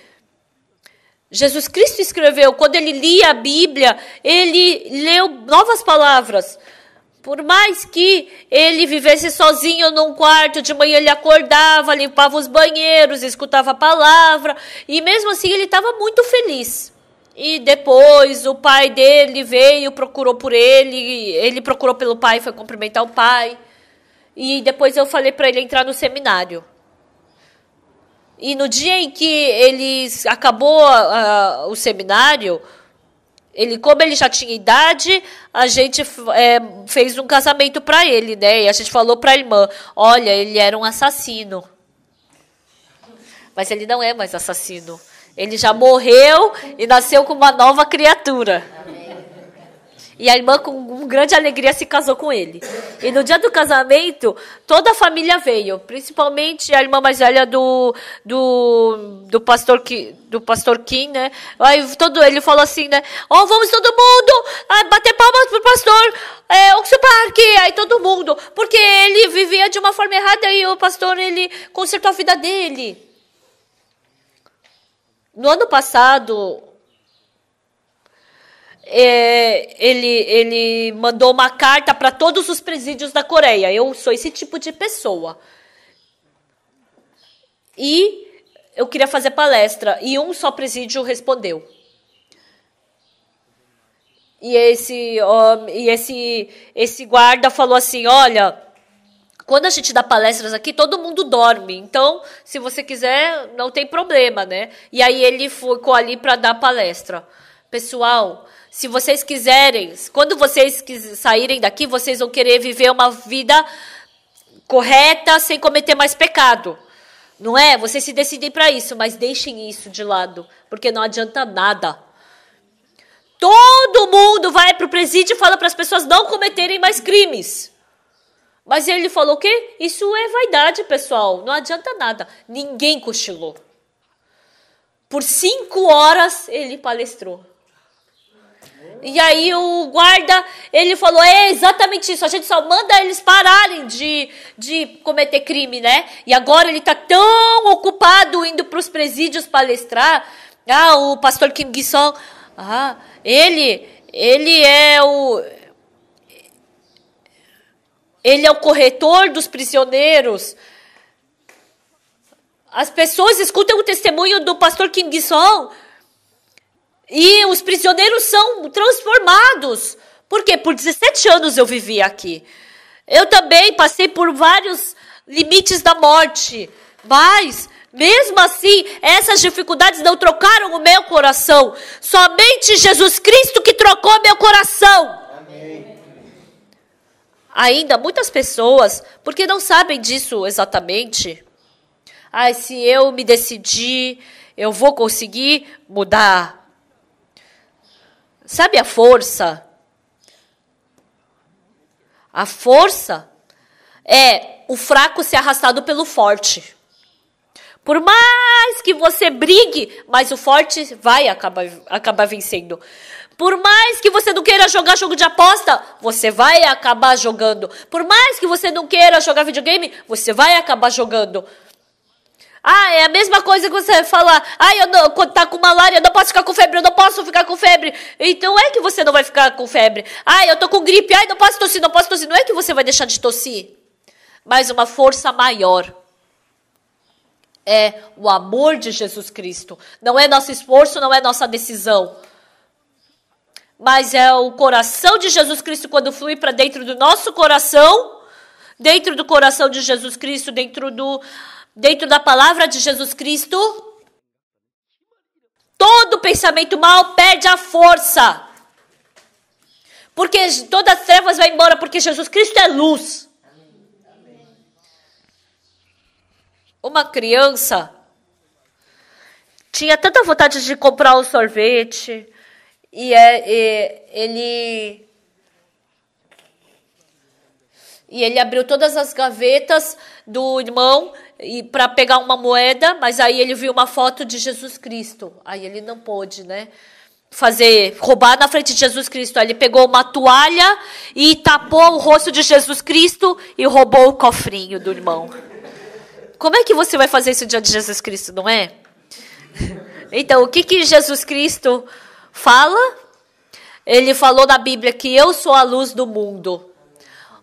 Jesus Cristo escreveu, quando ele lia a Bíblia, ele leu novas palavras. Por mais que ele vivesse sozinho num quarto, de manhã ele acordava, limpava os banheiros, escutava a palavra, e mesmo assim ele estava muito feliz. E depois o pai dele veio, procurou por ele, ele procurou pelo pai, foi cumprimentar o pai. E depois eu falei para ele entrar no seminário. E no dia em que ele acabou uh, o seminário, ele, como ele já tinha idade, a gente é, fez um casamento para ele, né? E a gente falou para a irmã: olha, ele era um assassino. Mas ele não é mais assassino. Ele já morreu e nasceu com uma nova criatura. E a irmã, com um grande alegria, se casou com ele. E no dia do casamento, toda a família veio, principalmente a irmã mais velha do, do, do pastor do pastor Kim, né? Aí todo ele falou assim, né? Ó, oh, vamos todo mundo ah, bater palmas pro pastor é, Oxo parque, Aí todo mundo, porque ele vivia de uma forma errada e o pastor ele consertou a vida dele. No ano passado, é, ele, ele mandou uma carta para todos os presídios da Coreia. Eu sou esse tipo de pessoa. E eu queria fazer palestra. E um só presídio respondeu. E esse, um, e esse, esse guarda falou assim: olha. Quando a gente dá palestras aqui, todo mundo dorme. Então, se você quiser, não tem problema, né? E aí ele ficou ali para dar palestra. Pessoal, se vocês quiserem, quando vocês saírem daqui, vocês vão querer viver uma vida correta, sem cometer mais pecado. Não é? Vocês se decidem para isso, mas deixem isso de lado, porque não adianta nada. Todo mundo vai para o presídio e fala para as pessoas não cometerem mais crimes. Mas ele falou o quê? isso é vaidade, pessoal. Não adianta nada. Ninguém cochilou. Por cinco horas ele palestrou. E aí o guarda, ele falou, é exatamente isso, a gente só manda eles pararem de, de cometer crime, né? E agora ele tá tão ocupado indo para os presídios palestrar. Ah, o pastor Kim Gison, ah, ele, ele é o... Ele é o corretor dos prisioneiros. As pessoas escutam o testemunho do pastor Kim Gison, e os prisioneiros são transformados. Por quê? Por 17 anos eu vivi aqui. Eu também passei por vários limites da morte. Mas, mesmo assim, essas dificuldades não trocaram o meu coração. Somente Jesus Cristo que trocou meu coração. Amém. Ainda muitas pessoas, porque não sabem disso exatamente. Ah, se eu me decidir, eu vou conseguir mudar. Sabe a força? A força é o fraco ser arrastado pelo forte. Por mais que você brigue, mas o forte vai acabar, acabar vencendo. Por mais que você não queira jogar jogo de aposta, você vai acabar jogando. Por mais que você não queira jogar videogame, você vai acabar jogando. Ah, é a mesma coisa que você falar, ah, eu não, quando tá com malária, eu não posso ficar com febre, eu não posso ficar com febre. Então é que você não vai ficar com febre. Ah, eu tô com gripe, ai, não posso tossir, não posso tossir. Não é que você vai deixar de tossir. Mas uma força maior é o amor de Jesus Cristo. Não é nosso esforço, não é nossa decisão. Mas é o coração de Jesus Cristo quando flui para dentro do nosso coração, dentro do coração de Jesus Cristo, dentro do dentro da palavra de Jesus Cristo, todo pensamento mal perde a força. Porque todas as trevas vão embora, porque Jesus Cristo é luz. Uma criança tinha tanta vontade de comprar um sorvete e, é, e ele e ele abriu todas as gavetas do irmão e para pegar uma moeda, mas aí ele viu uma foto de Jesus Cristo. Aí ele não pôde, né? Fazer roubar na frente de Jesus Cristo. Aí ele pegou uma toalha e tapou o rosto de Jesus Cristo e roubou o cofrinho do irmão. Como é que você vai fazer isso diante de Jesus Cristo, não é? Então, o que que Jesus Cristo fala? Ele falou na Bíblia que eu sou a luz do mundo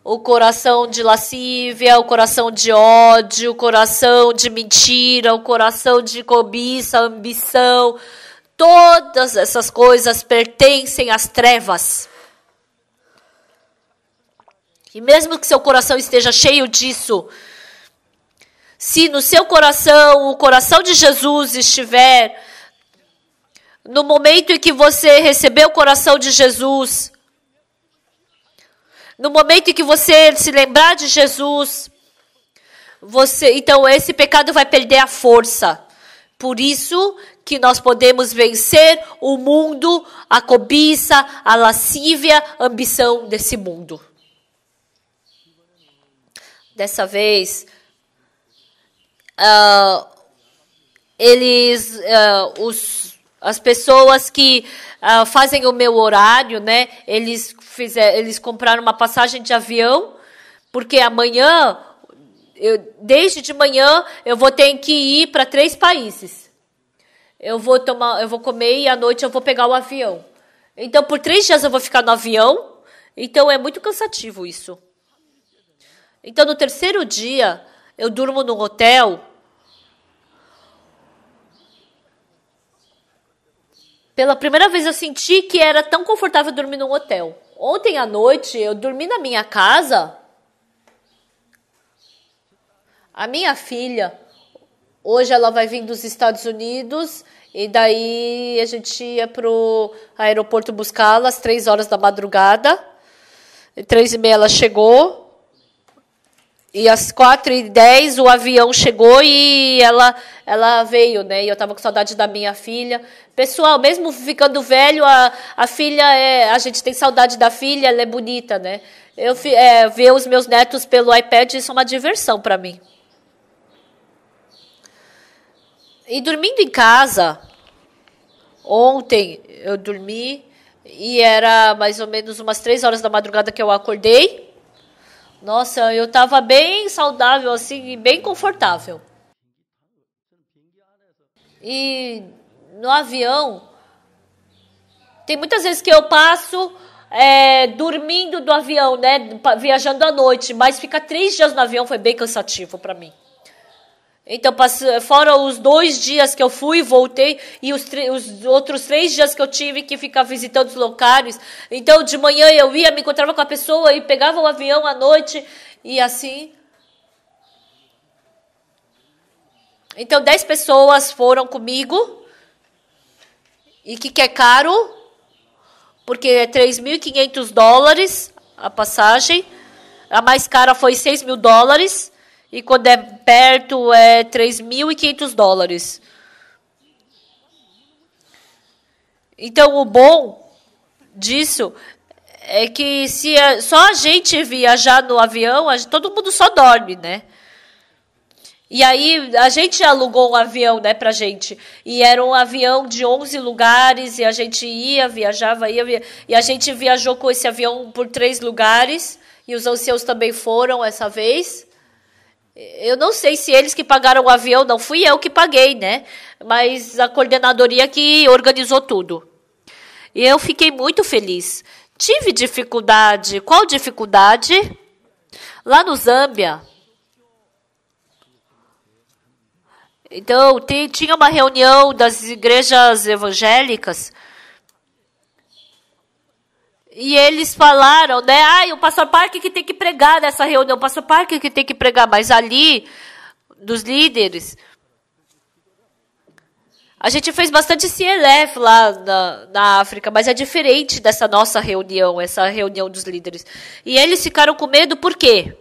o coração de lascívia, o coração de ódio, o coração de mentira, o coração de cobiça, ambição. Todas essas coisas pertencem às trevas. E mesmo que seu coração esteja cheio disso, se no seu coração, o coração de Jesus estiver no momento em que você recebeu o coração de Jesus, no momento em que você se lembrar de Jesus, você, então esse pecado vai perder a força. Por isso que nós podemos vencer o mundo, a cobiça, a lascívia, a ambição desse mundo. Dessa vez, uh, eles, uh, os, as pessoas que uh, fazem o meu horário, né? Eles é, eles compraram uma passagem de avião, porque amanhã, eu, desde de manhã, eu vou ter que ir para três países. Eu vou tomar, eu vou comer e à noite eu vou pegar o avião. Então, por três dias eu vou ficar no avião. Então, é muito cansativo isso. Então, no terceiro dia, eu durmo num hotel. Pela primeira vez eu senti que era tão confortável dormir num hotel. Ontem à noite eu dormi na minha casa. A minha filha, hoje ela vai vir dos Estados Unidos e daí a gente ia pro aeroporto buscá-la às três horas da madrugada. três e meia ela chegou. E às 4 e 10 o avião chegou e ela, ela veio, né? E eu estava com saudade da minha filha. Pessoal, mesmo ficando velho, a, a filha é. A gente tem saudade da filha, ela é bonita, né? Eu, é, ver os meus netos pelo iPad, isso é uma diversão para mim. E dormindo em casa, ontem eu dormi e era mais ou menos umas três horas da madrugada que eu acordei. Nossa, eu estava bem saudável, assim, bem confortável. E no avião, tem muitas vezes que eu passo é, dormindo do avião, né? Viajando à noite, mas ficar três dias no avião foi bem cansativo para mim. Então, fora os dois dias que eu fui e voltei, e os, os, outros três dias que eu tive que ficar visitando os locais. Então, de manhã eu ia, me encontrava com a pessoa e pegava o avião à noite, e assim. Então, dez pessoas foram comigo. E que, que é caro? Porque é 3.500 dólares a passagem. A mais cara foi 6 mil dólares. E quando é perto, é 3.500 dólares. Então, o bom disso é que se a, só a gente viajar no avião, a, todo mundo só dorme, né? E aí a gente alugou um avião, né, pra gente. E era um avião de 11 lugares e a gente ia, viajava, ia, via... e a gente viajou com esse avião por três lugares e os anciãos também foram essa vez. Eu não sei se eles que pagaram o avião, não fui eu que paguei, né? Mas a coordenadoria que organizou tudo. E eu fiquei muito feliz. Tive dificuldade. Qual dificuldade? Lá no Zâmbia. Então, tinha uma reunião das igrejas evangélicas. E eles falaram, né? Ai, o pastor Parque que tem que pregar nessa reunião, o pastor Parque que tem que pregar, mas ali, dos líderes. A gente fez bastante CLF lá na, na África, mas é diferente dessa nossa reunião, essa reunião dos líderes. E eles ficaram com medo por quê?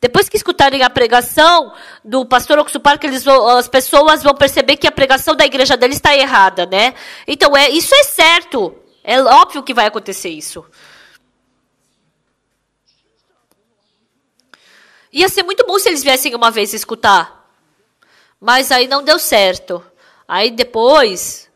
Depois que escutarem a pregação do pastor Oxupar, que eles, as pessoas vão perceber que a pregação da igreja dele está errada, né? Então, é, isso é certo. É óbvio que vai acontecer isso. Ia ser muito bom se eles viessem uma vez escutar. Mas aí não deu certo. Aí depois,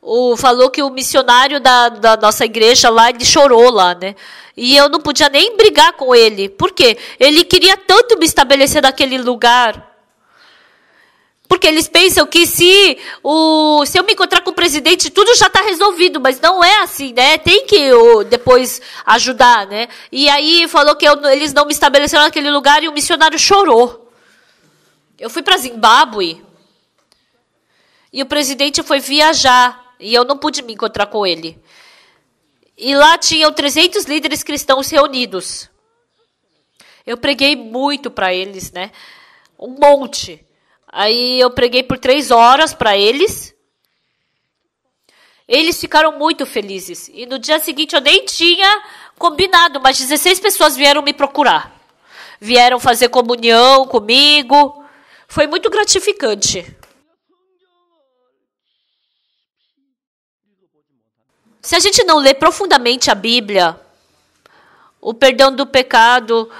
o, falou que o missionário da, da nossa igreja lá, ele chorou lá, né? E eu não podia nem brigar com ele. Por quê? Ele queria tanto me estabelecer naquele lugar. Porque eles pensam que se, o, se eu me encontrar com o presidente, tudo já está resolvido, mas não é assim, né? Tem que depois ajudar, né? E aí falou que eu, eles não me estabeleceram naquele lugar e o missionário chorou. Eu fui para Zimbábue e o presidente foi viajar e eu não pude me encontrar com ele. E lá tinham 300 líderes cristãos reunidos. Eu preguei muito para eles, né? Um monte. Aí eu preguei por três horas para eles. Eles ficaram muito felizes. E no dia seguinte eu nem tinha combinado, mas 16 pessoas vieram me procurar. Vieram fazer comunhão comigo. Foi muito gratificante. Se a gente não lê profundamente a Bíblia, o perdão do pecado,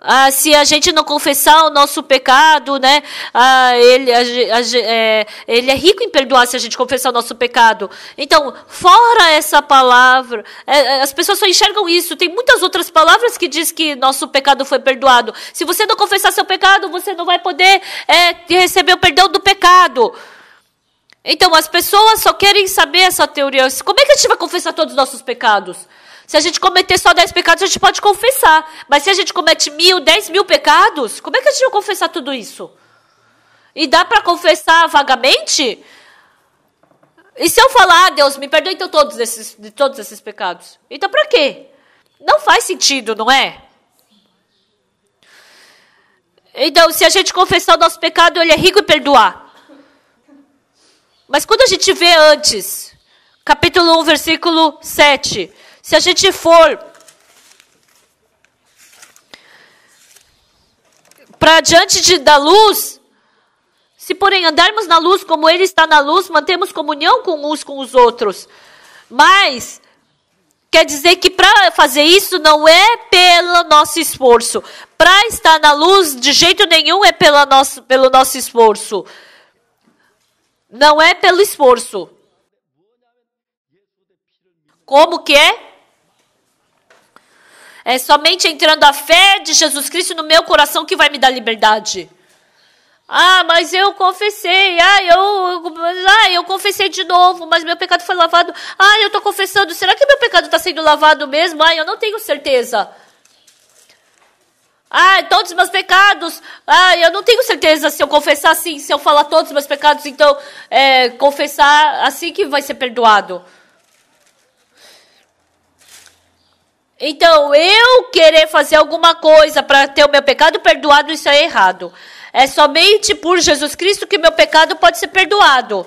ah, se a gente não confessar o nosso pecado, né? Ah, ele, a, a, é, ele é rico em perdoar se a gente confessar o nosso pecado. Então, fora essa palavra, é, é, as pessoas só enxergam isso. Tem muitas outras palavras que diz que nosso pecado foi perdoado. Se você não confessar seu pecado, você não vai poder é, receber o perdão do pecado. Então, as pessoas só querem saber essa teoria. Como é que a gente vai confessar todos os nossos pecados? Se a gente cometer só dez pecados, a gente pode confessar. Mas se a gente comete mil, dez mil pecados, como é que a gente vai confessar tudo isso? E dá para confessar vagamente? E se eu falar, ah, Deus, me perdoe então todos esses, de todos esses pecados? Então para quê? Não faz sentido, não é? Então, se a gente confessar o nosso pecado, ele é rico em perdoar. Mas quando a gente vê antes, capítulo 1, versículo 7, se a gente for para diante de, da luz, se porém andarmos na luz como Ele está na luz, mantemos comunhão com uns com os outros. Mas quer dizer que para fazer isso não é pelo nosso esforço. Para estar na luz, de jeito nenhum é pela nosso, pelo nosso esforço. Não é pelo esforço. Como que é? É somente entrando a fé de Jesus Cristo no meu coração que vai me dar liberdade. Ah, mas eu confessei. Ah, eu, ah, eu confessei de novo, mas meu pecado foi lavado. Ah, eu estou confessando. Será que meu pecado está sendo lavado mesmo? Ah, eu não tenho certeza. Ah, todos os meus pecados. Ah, eu não tenho certeza se eu confessar assim, se eu falar todos os meus pecados, então é, confessar assim que vai ser perdoado. Então, eu querer fazer alguma coisa para ter o meu pecado perdoado, isso é errado. É somente por Jesus Cristo que meu pecado pode ser perdoado.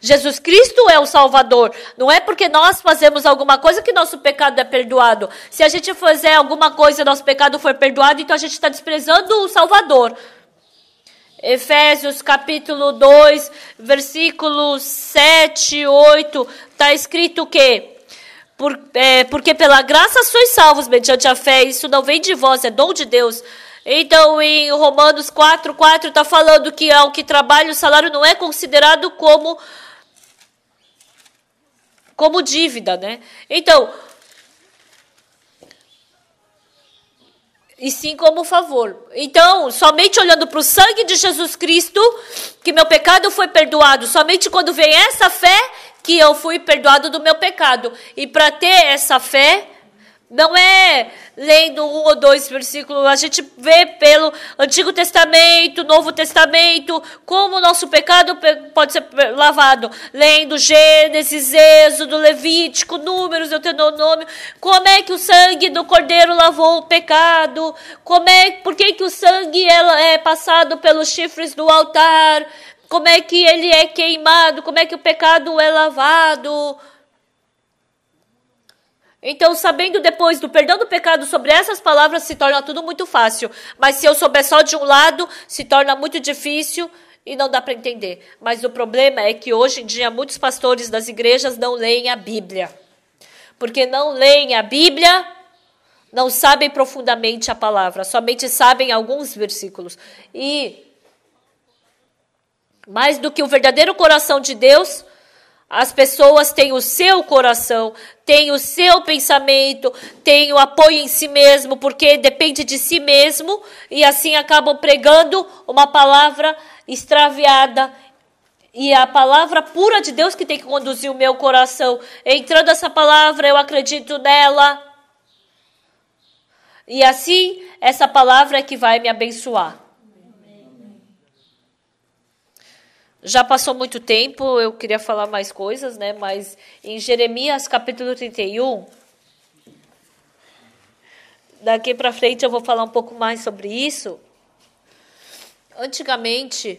Jesus Cristo é o Salvador. Não é porque nós fazemos alguma coisa que nosso pecado é perdoado. Se a gente fizer alguma coisa e nosso pecado for perdoado, então a gente está desprezando o Salvador. Efésios capítulo 2, versículos 7 e 8, está escrito o quê? Por, é, porque pela graça sois salvos mediante a fé, isso não vem de vós, é dom de Deus. Então, em Romanos 4, 4, está falando que ao que trabalha, o salário não é considerado como, como dívida, né? Então, e sim como favor. Então, somente olhando para o sangue de Jesus Cristo, que meu pecado foi perdoado, somente quando vem essa fé que eu fui perdoado do meu pecado. E para ter essa fé, não é lendo um ou dois versículos, a gente vê pelo Antigo Testamento, Novo Testamento, como o nosso pecado pode ser lavado. Lendo Gênesis, Êxodo, Levítico, Números, Deuteronômio, como é que o sangue do cordeiro lavou o pecado, como é, por que, que o sangue é, é passado pelos chifres do altar, como é que ele é queimado, como é que o pecado é lavado. Então, sabendo depois do perdão do pecado sobre essas palavras, se torna tudo muito fácil. Mas se eu souber só de um lado, se torna muito difícil e não dá para entender. Mas o problema é que hoje em dia muitos pastores das igrejas não leem a Bíblia. Porque não leem a Bíblia, não sabem profundamente a palavra, somente sabem alguns versículos. E mais do que o verdadeiro coração de Deus, as pessoas têm o seu coração, têm o seu pensamento, têm o apoio em si mesmo, porque depende de si mesmo e assim acabam pregando uma palavra extraviada. E a palavra pura de Deus que tem que conduzir o meu coração. Entrando essa palavra, eu acredito nela. E assim, essa palavra é que vai me abençoar. Já passou muito tempo, eu queria falar mais coisas, né? Mas em Jeremias capítulo 31, daqui para frente eu vou falar um pouco mais sobre isso. Antigamente,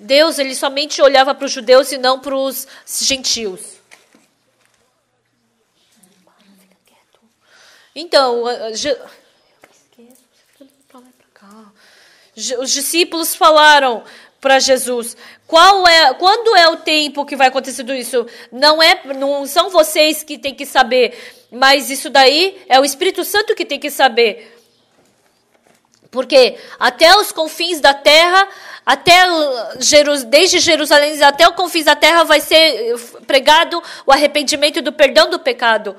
Deus ele somente olhava para os judeus e não para os gentios. Então, os discípulos falaram: para Jesus. Qual é, quando é o tempo que vai acontecer tudo isso? Não é, não são vocês que têm que saber, mas isso daí é o Espírito Santo que tem que saber. Porque até os confins da terra, até Jerus, desde Jerusalém até os confins da terra vai ser eh, pregado o arrependimento do perdão do pecado.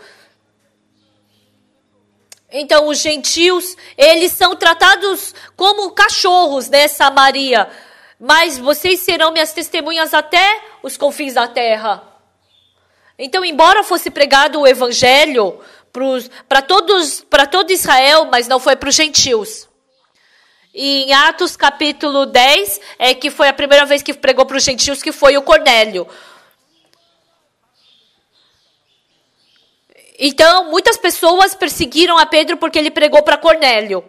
Então os gentios, eles são tratados como cachorros, né, Samaria? mas vocês serão minhas testemunhas até os confins da terra. Então, embora fosse pregado o evangelho para todos, para todo Israel, mas não foi para os gentios. E em Atos capítulo 10 é que foi a primeira vez que pregou para os gentios, que foi o Cornélio. Então, muitas pessoas perseguiram a Pedro porque ele pregou para Cornélio.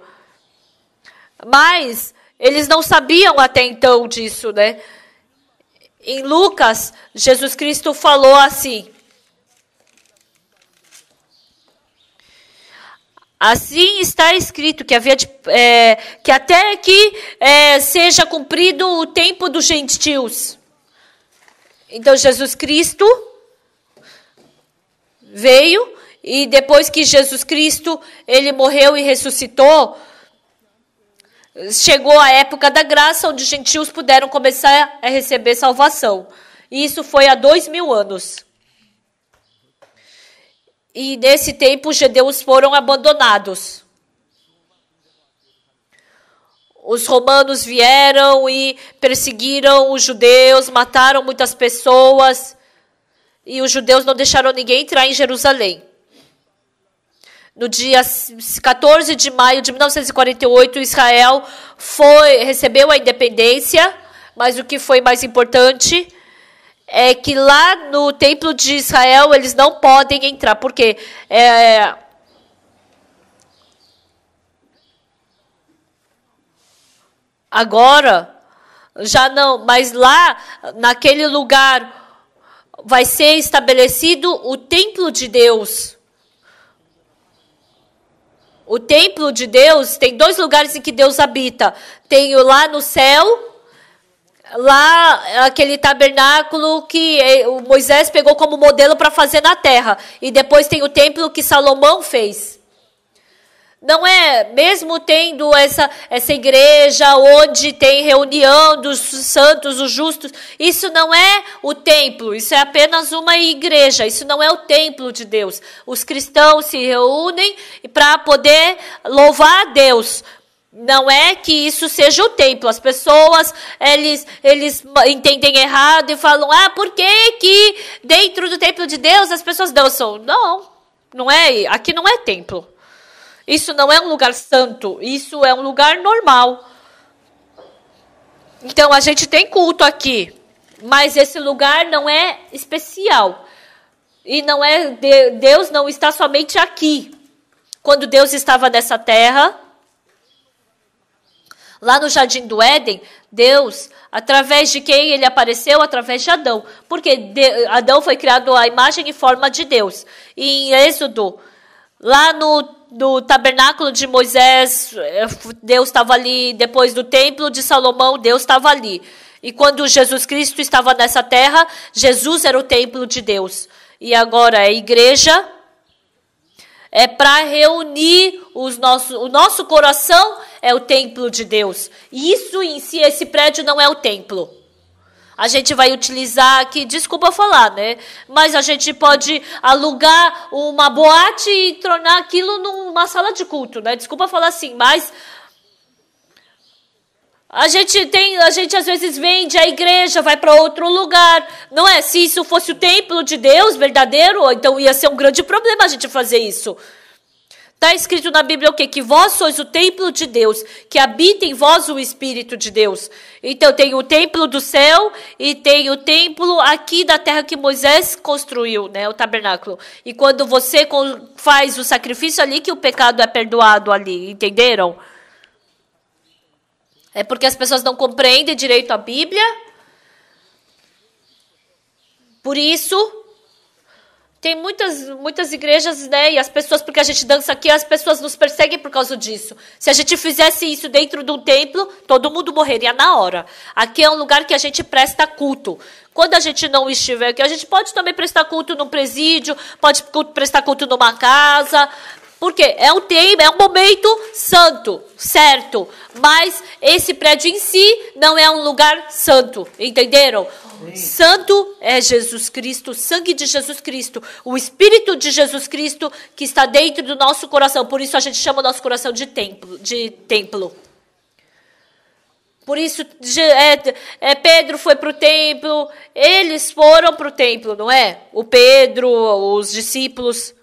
Mas eles não sabiam até então disso, né? Em Lucas, Jesus Cristo falou assim: Assim está escrito que havia de, é, que até que é, seja cumprido o tempo dos gentios. Então Jesus Cristo veio e depois que Jesus Cristo ele morreu e ressuscitou, chegou a época da graça, onde os gentios puderam começar a receber salvação. E isso foi há dois mil anos. E nesse tempo, os judeus foram abandonados. Os romanos vieram e perseguiram os judeus, mataram muitas pessoas. E os judeus não deixaram ninguém entrar em Jerusalém no dia 14 de maio de 1948, Israel foi recebeu a independência, mas o que foi mais importante é que lá no templo de Israel eles não podem entrar, porque é, agora já não, mas lá naquele lugar vai ser estabelecido o templo de Deus. O templo de Deus tem dois lugares em que Deus habita. Tem o lá no céu, lá aquele tabernáculo que eh, Moisés pegou como modelo para fazer na terra. E depois tem o templo que Salomão fez. Não é, mesmo tendo essa, essa igreja onde tem reunião dos santos, os justos, isso não é o templo, isso é apenas uma igreja, isso não é o templo de Deus. Os cristãos se reúnem para poder louvar a Deus, não é que isso seja o templo. As pessoas, eles, eles entendem errado e falam, ah, por que que dentro do templo de Deus as pessoas dançam? Não, não é, aqui não é templo. Isso não é um lugar santo, isso é um lugar normal. Então a gente tem culto aqui, mas esse lugar não é especial. E não é Deus não está somente aqui. Quando Deus estava nessa terra, lá no jardim do Éden, Deus, através de quem ele apareceu? Através de Adão. Porque Adão foi criado à imagem e forma de Deus. E em Êxodo Lá no, no tabernáculo de Moisés, eh, Deus estava ali. Depois do templo de Salomão, Deus estava ali. E quando Jesus Cristo estava nessa terra, Jesus era o templo de Deus. E agora a é igreja é para reunir os nossos, o nosso coração é o templo de Deus. E isso em si, esse prédio não é o templo. A gente vai utilizar aqui, desculpa falar, né? Mas a gente pode alugar uma boate e tornar aquilo numa sala de culto, né? Desculpa falar assim, mas a gente tem, a gente às vezes vende a igreja, vai para outro lugar. Não é? Se isso fosse o templo de Deus verdadeiro, então ia ser um grande problema a gente fazer isso. Está escrito na Bíblia o quê? Que vós sois o templo de Deus, que habita em vós o Espírito de Deus. Então tem o templo do céu e tem o templo aqui da terra que Moisés construiu, né? O tabernáculo. E quando você faz o sacrifício ali, que o pecado é perdoado ali, entenderam? É porque as pessoas não compreendem direito a Bíblia. Por isso, tem muitas, muitas igrejas, né? E as pessoas, porque a gente dança aqui, as pessoas nos perseguem por causa disso. Se a gente fizesse isso dentro de um templo, todo mundo morreria na hora. Aqui é um lugar que a gente presta culto. Quando a gente não estiver aqui, a gente pode também prestar culto num presídio, pode prestar culto numa casa, porque é um tempo, é um momento santo, certo? Mas esse prédio em si não é um lugar santo, entenderam? Sim. Santo é Jesus Cristo, o sangue de Jesus Cristo, o Espírito de Jesus Cristo que está dentro do nosso coração. Por isso a gente chama o nosso coração de templo. De templo. Por isso, é, é, Pedro foi para o templo, eles foram para o templo, não é? O Pedro, os discípulos.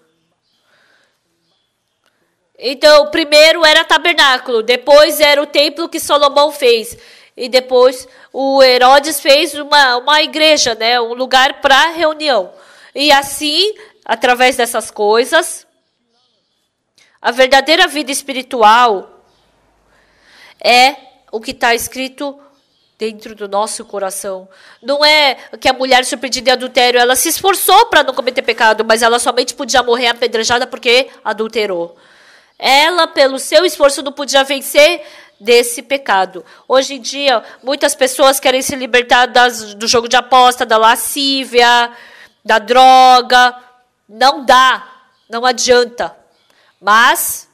Então, primeiro era tabernáculo, depois era o templo que Salomão fez. E depois o Herodes fez uma, uma igreja, né, um lugar para reunião. E assim, através dessas coisas, a verdadeira vida espiritual é o que está escrito dentro do nosso coração. Não é que a mulher surpreendida em adultério, ela se esforçou para não cometer pecado, mas ela somente podia morrer apedrejada porque adulterou. Ela, pelo seu esforço, não podia vencer desse pecado. Hoje em dia, muitas pessoas querem se libertar das, do jogo de aposta, da lascívia, da droga. Não dá, não adianta. Mas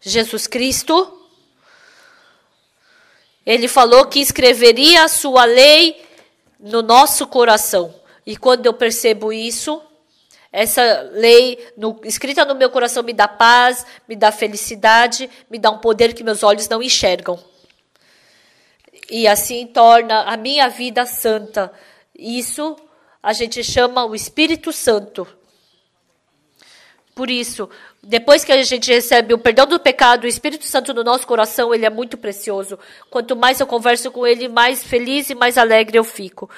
Jesus Cristo, ele falou que escreveria a sua lei no nosso coração. E quando eu percebo isso, essa lei no, escrita no meu coração me dá paz, me dá felicidade, me dá um poder que meus olhos não enxergam. E assim torna a minha vida santa. Isso a gente chama o Espírito Santo. Por isso, depois que a gente recebe o perdão do pecado, o Espírito Santo no nosso coração, ele é muito precioso. Quanto mais eu converso com ele, mais feliz e mais alegre eu fico.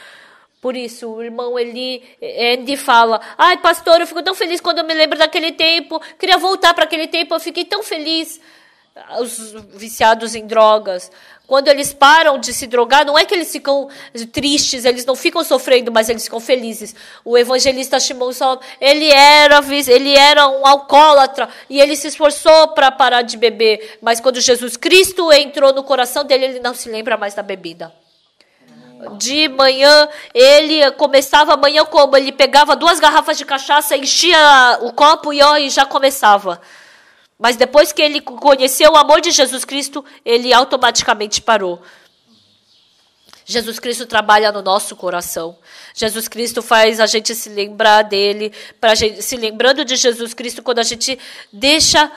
Por isso, o irmão Eli eh, Andy fala: Ai, pastor, eu fico tão feliz quando eu me lembro daquele tempo. Queria voltar para aquele tempo, eu fiquei tão feliz. Os viciados em drogas. Quando eles param de se drogar, não é que eles ficam tristes, eles não ficam sofrendo, mas eles ficam felizes. O evangelista Shimon Sol, ele era, ele era um alcoólatra e ele se esforçou para parar de beber. Mas quando Jesus Cristo entrou no coração dele, ele não se lembra mais da bebida de manhã, ele começava manhã como? Ele pegava duas garrafas de cachaça, enchia o copo e, ó, e já começava. Mas depois que ele conheceu o amor de Jesus Cristo, ele automaticamente parou. Jesus Cristo trabalha no nosso coração. Jesus Cristo faz a gente se lembrar dele, pra gente, se lembrando de Jesus Cristo quando a gente deixa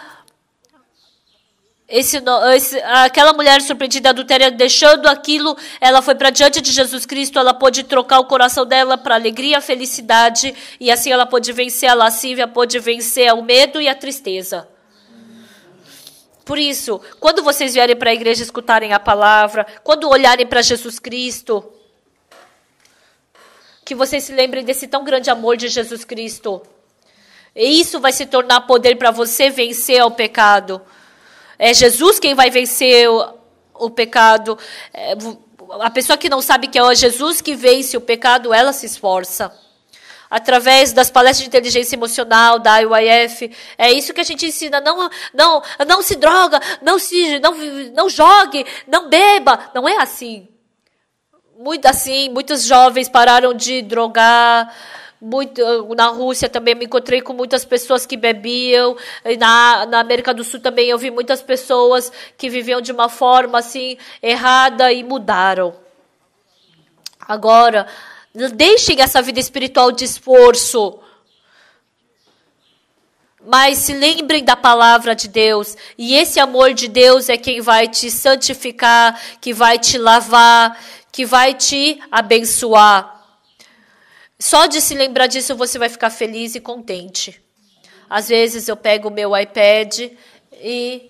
esse, esse, aquela mulher surpreendida adultéria, deixando aquilo, ela foi para diante de Jesus Cristo, ela pôde trocar o coração dela para alegria, felicidade, e assim ela pôde vencer a lascívia, pôde vencer o medo e a tristeza. Por isso, quando vocês vierem para a igreja escutarem a palavra, quando olharem para Jesus Cristo, que vocês se lembrem desse tão grande amor de Jesus Cristo. E isso vai se tornar poder para você vencer ao pecado. É Jesus quem vai vencer o, o pecado. É, a pessoa que não sabe que é Jesus que vence o pecado, ela se esforça. Através das palestras de inteligência emocional, da IYF, é isso que a gente ensina. Não, não, não se droga, não se, não, não jogue, não beba. Não é assim. Muito assim, muitos jovens pararam de drogar muito eh, na Rússia também me encontrei com muitas pessoas que bebiam, na, na América do Sul também eu vi muitas pessoas que viviam de uma forma assim errada e mudaram. Agora, deixem essa vida espiritual de esforço. Mas se lembrem da palavra de Deus, e esse amor de Deus é quem vai te santificar, que vai te lavar, que vai te abençoar. Só de se lembrar disso você vai ficar feliz e contente. Às vezes eu pego o meu iPad e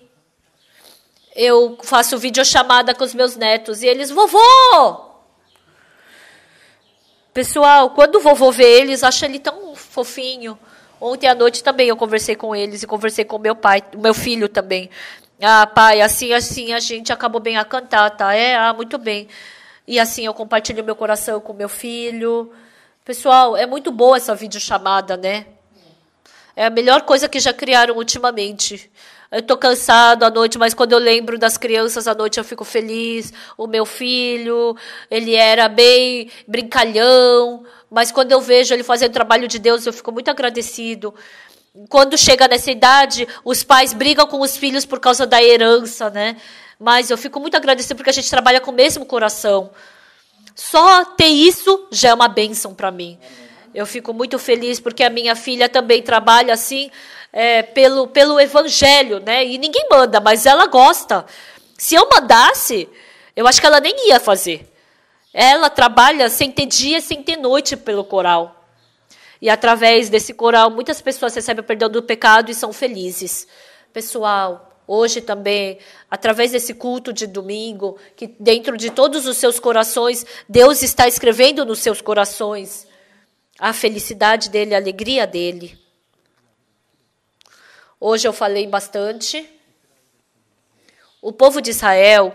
eu faço videochamada com os meus netos e eles, vovô! Pessoal, quando o vovô vê eles, acha ele tão fofinho. Ontem à noite também eu conversei com eles e conversei com meu pai, o meu filho também. Ah, pai, assim, assim, a gente acabou bem a cantar, tá? É, ah, muito bem. E assim eu compartilho meu coração com meu filho. Pessoal, é muito boa essa videochamada, né? É a melhor coisa que já criaram ultimamente. Eu estou cansado à noite, mas quando eu lembro das crianças à noite eu fico feliz. O meu filho, ele era bem brincalhão, mas quando eu vejo ele fazendo o trabalho de Deus, eu fico muito agradecido. Quando chega nessa idade, os pais brigam com os filhos por causa da herança, né? Mas eu fico muito agradecido porque a gente trabalha com o mesmo coração. Só ter isso já é uma bênção para mim. Eu fico muito feliz porque a minha filha também trabalha assim é, pelo, pelo evangelho, né? E ninguém manda, mas ela gosta. Se eu mandasse, eu acho que ela nem ia fazer. Ela trabalha sem ter dia, sem ter noite pelo coral. E através desse coral, muitas pessoas recebem o perdão do pecado e são felizes. Pessoal, Hoje também, através desse culto de domingo, que dentro de todos os seus corações, Deus está escrevendo nos seus corações a felicidade dele, a alegria dele. Hoje eu falei bastante. O povo de Israel.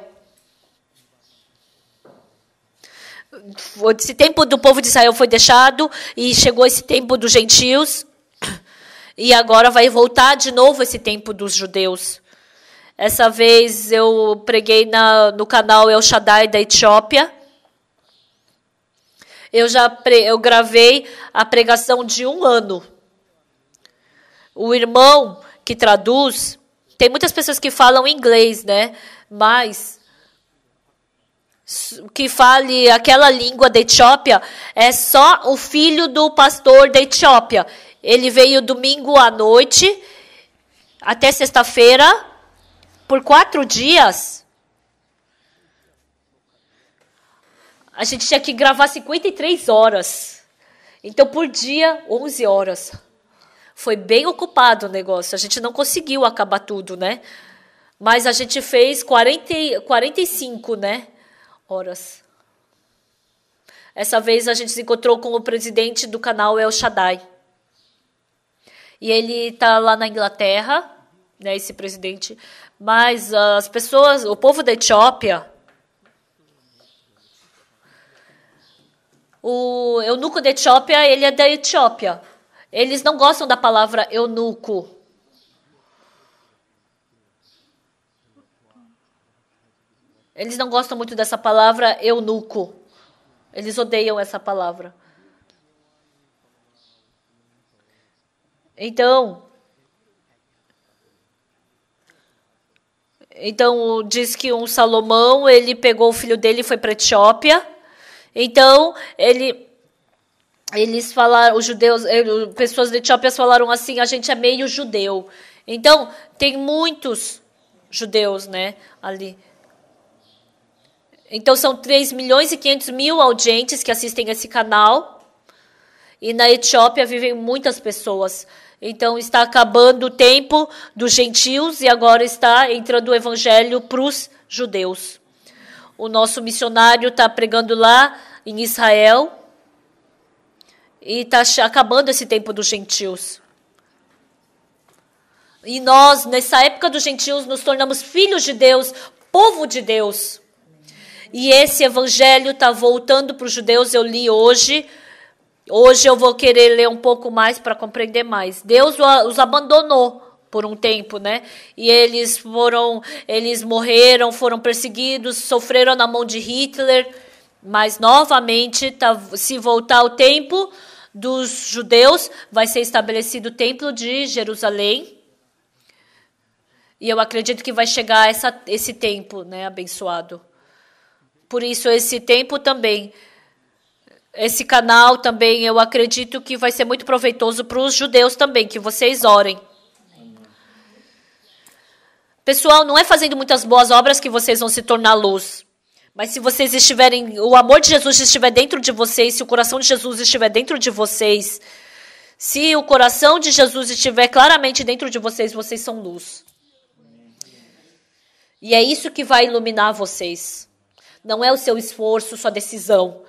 Esse tempo do povo de Israel foi deixado e chegou esse tempo dos gentios. E agora vai voltar de novo esse tempo dos judeus. Essa vez eu preguei na, no canal El Shaddai da Etiópia. Eu já pre, eu gravei a pregação de um ano. O irmão que traduz, tem muitas pessoas que falam inglês, né? Mas que fale aquela língua da Etiópia é só o filho do pastor da Etiópia. Ele veio domingo à noite até sexta-feira por quatro dias. A gente tinha que gravar 53 horas. Então, por dia, 11 horas. Foi bem ocupado o negócio. A gente não conseguiu acabar tudo, né? Mas a gente fez 40, 45 né, horas. Essa vez a gente se encontrou com o presidente do canal El Shaddai. E ele está lá na Inglaterra, né, esse presidente. Mas ah, as pessoas, o povo da Etiópia, o eunuco da Etiópia, ele é da Etiópia. Eles não gostam da palavra eunuco. Eles não gostam muito dessa palavra eunuco. Eles odeiam essa palavra. Então, Então diz que um Salomão ele pegou o filho dele e foi para Etiópia. Então ele eles falaram, os judeus, eh, pessoas de Etiópia falaram assim, a gente é meio judeu. Então tem muitos judeus, né, ali. Então são 3 milhões e 500 mil audientes que assistem esse canal. E na Etiópia vivem muitas pessoas. Então está acabando o tempo dos gentios e agora está entrando o evangelho para os judeus. O nosso missionário está pregando lá em Israel e está acabando esse tempo dos gentios. E nós, nessa época dos gentios, nos tornamos filhos de Deus, povo de Deus. E esse evangelho está voltando para os judeus. Eu li hoje Hoje eu vou querer ler um pouco mais para compreender mais. Deus os abandonou por um tempo, né? E eles foram, eles morreram, foram perseguidos, sofreram na mão de Hitler, mas novamente, tá, se voltar o tempo dos judeus, vai ser estabelecido o templo de Jerusalém. E eu acredito que vai chegar essa, esse tempo, né, abençoado. Por isso esse tempo também esse canal também eu acredito que vai ser muito proveitoso para os judeus também, que vocês orem. Pessoal, não é fazendo muitas boas obras que vocês vão se tornar luz. Mas se vocês estiverem, o amor de Jesus estiver dentro de vocês, se o coração de Jesus estiver dentro de vocês, se o coração de Jesus estiver claramente dentro de vocês, vocês são luz. E é isso que vai iluminar vocês. Não é o seu esforço, sua decisão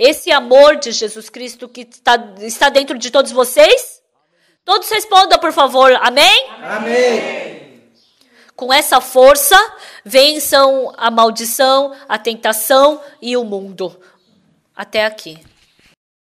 esse amor de Jesus Cristo que está, está dentro de todos vocês? Todos respondam, por favor. Amém? Amém. Com essa força, vençam a maldição, a tentação e o mundo.
Até aqui.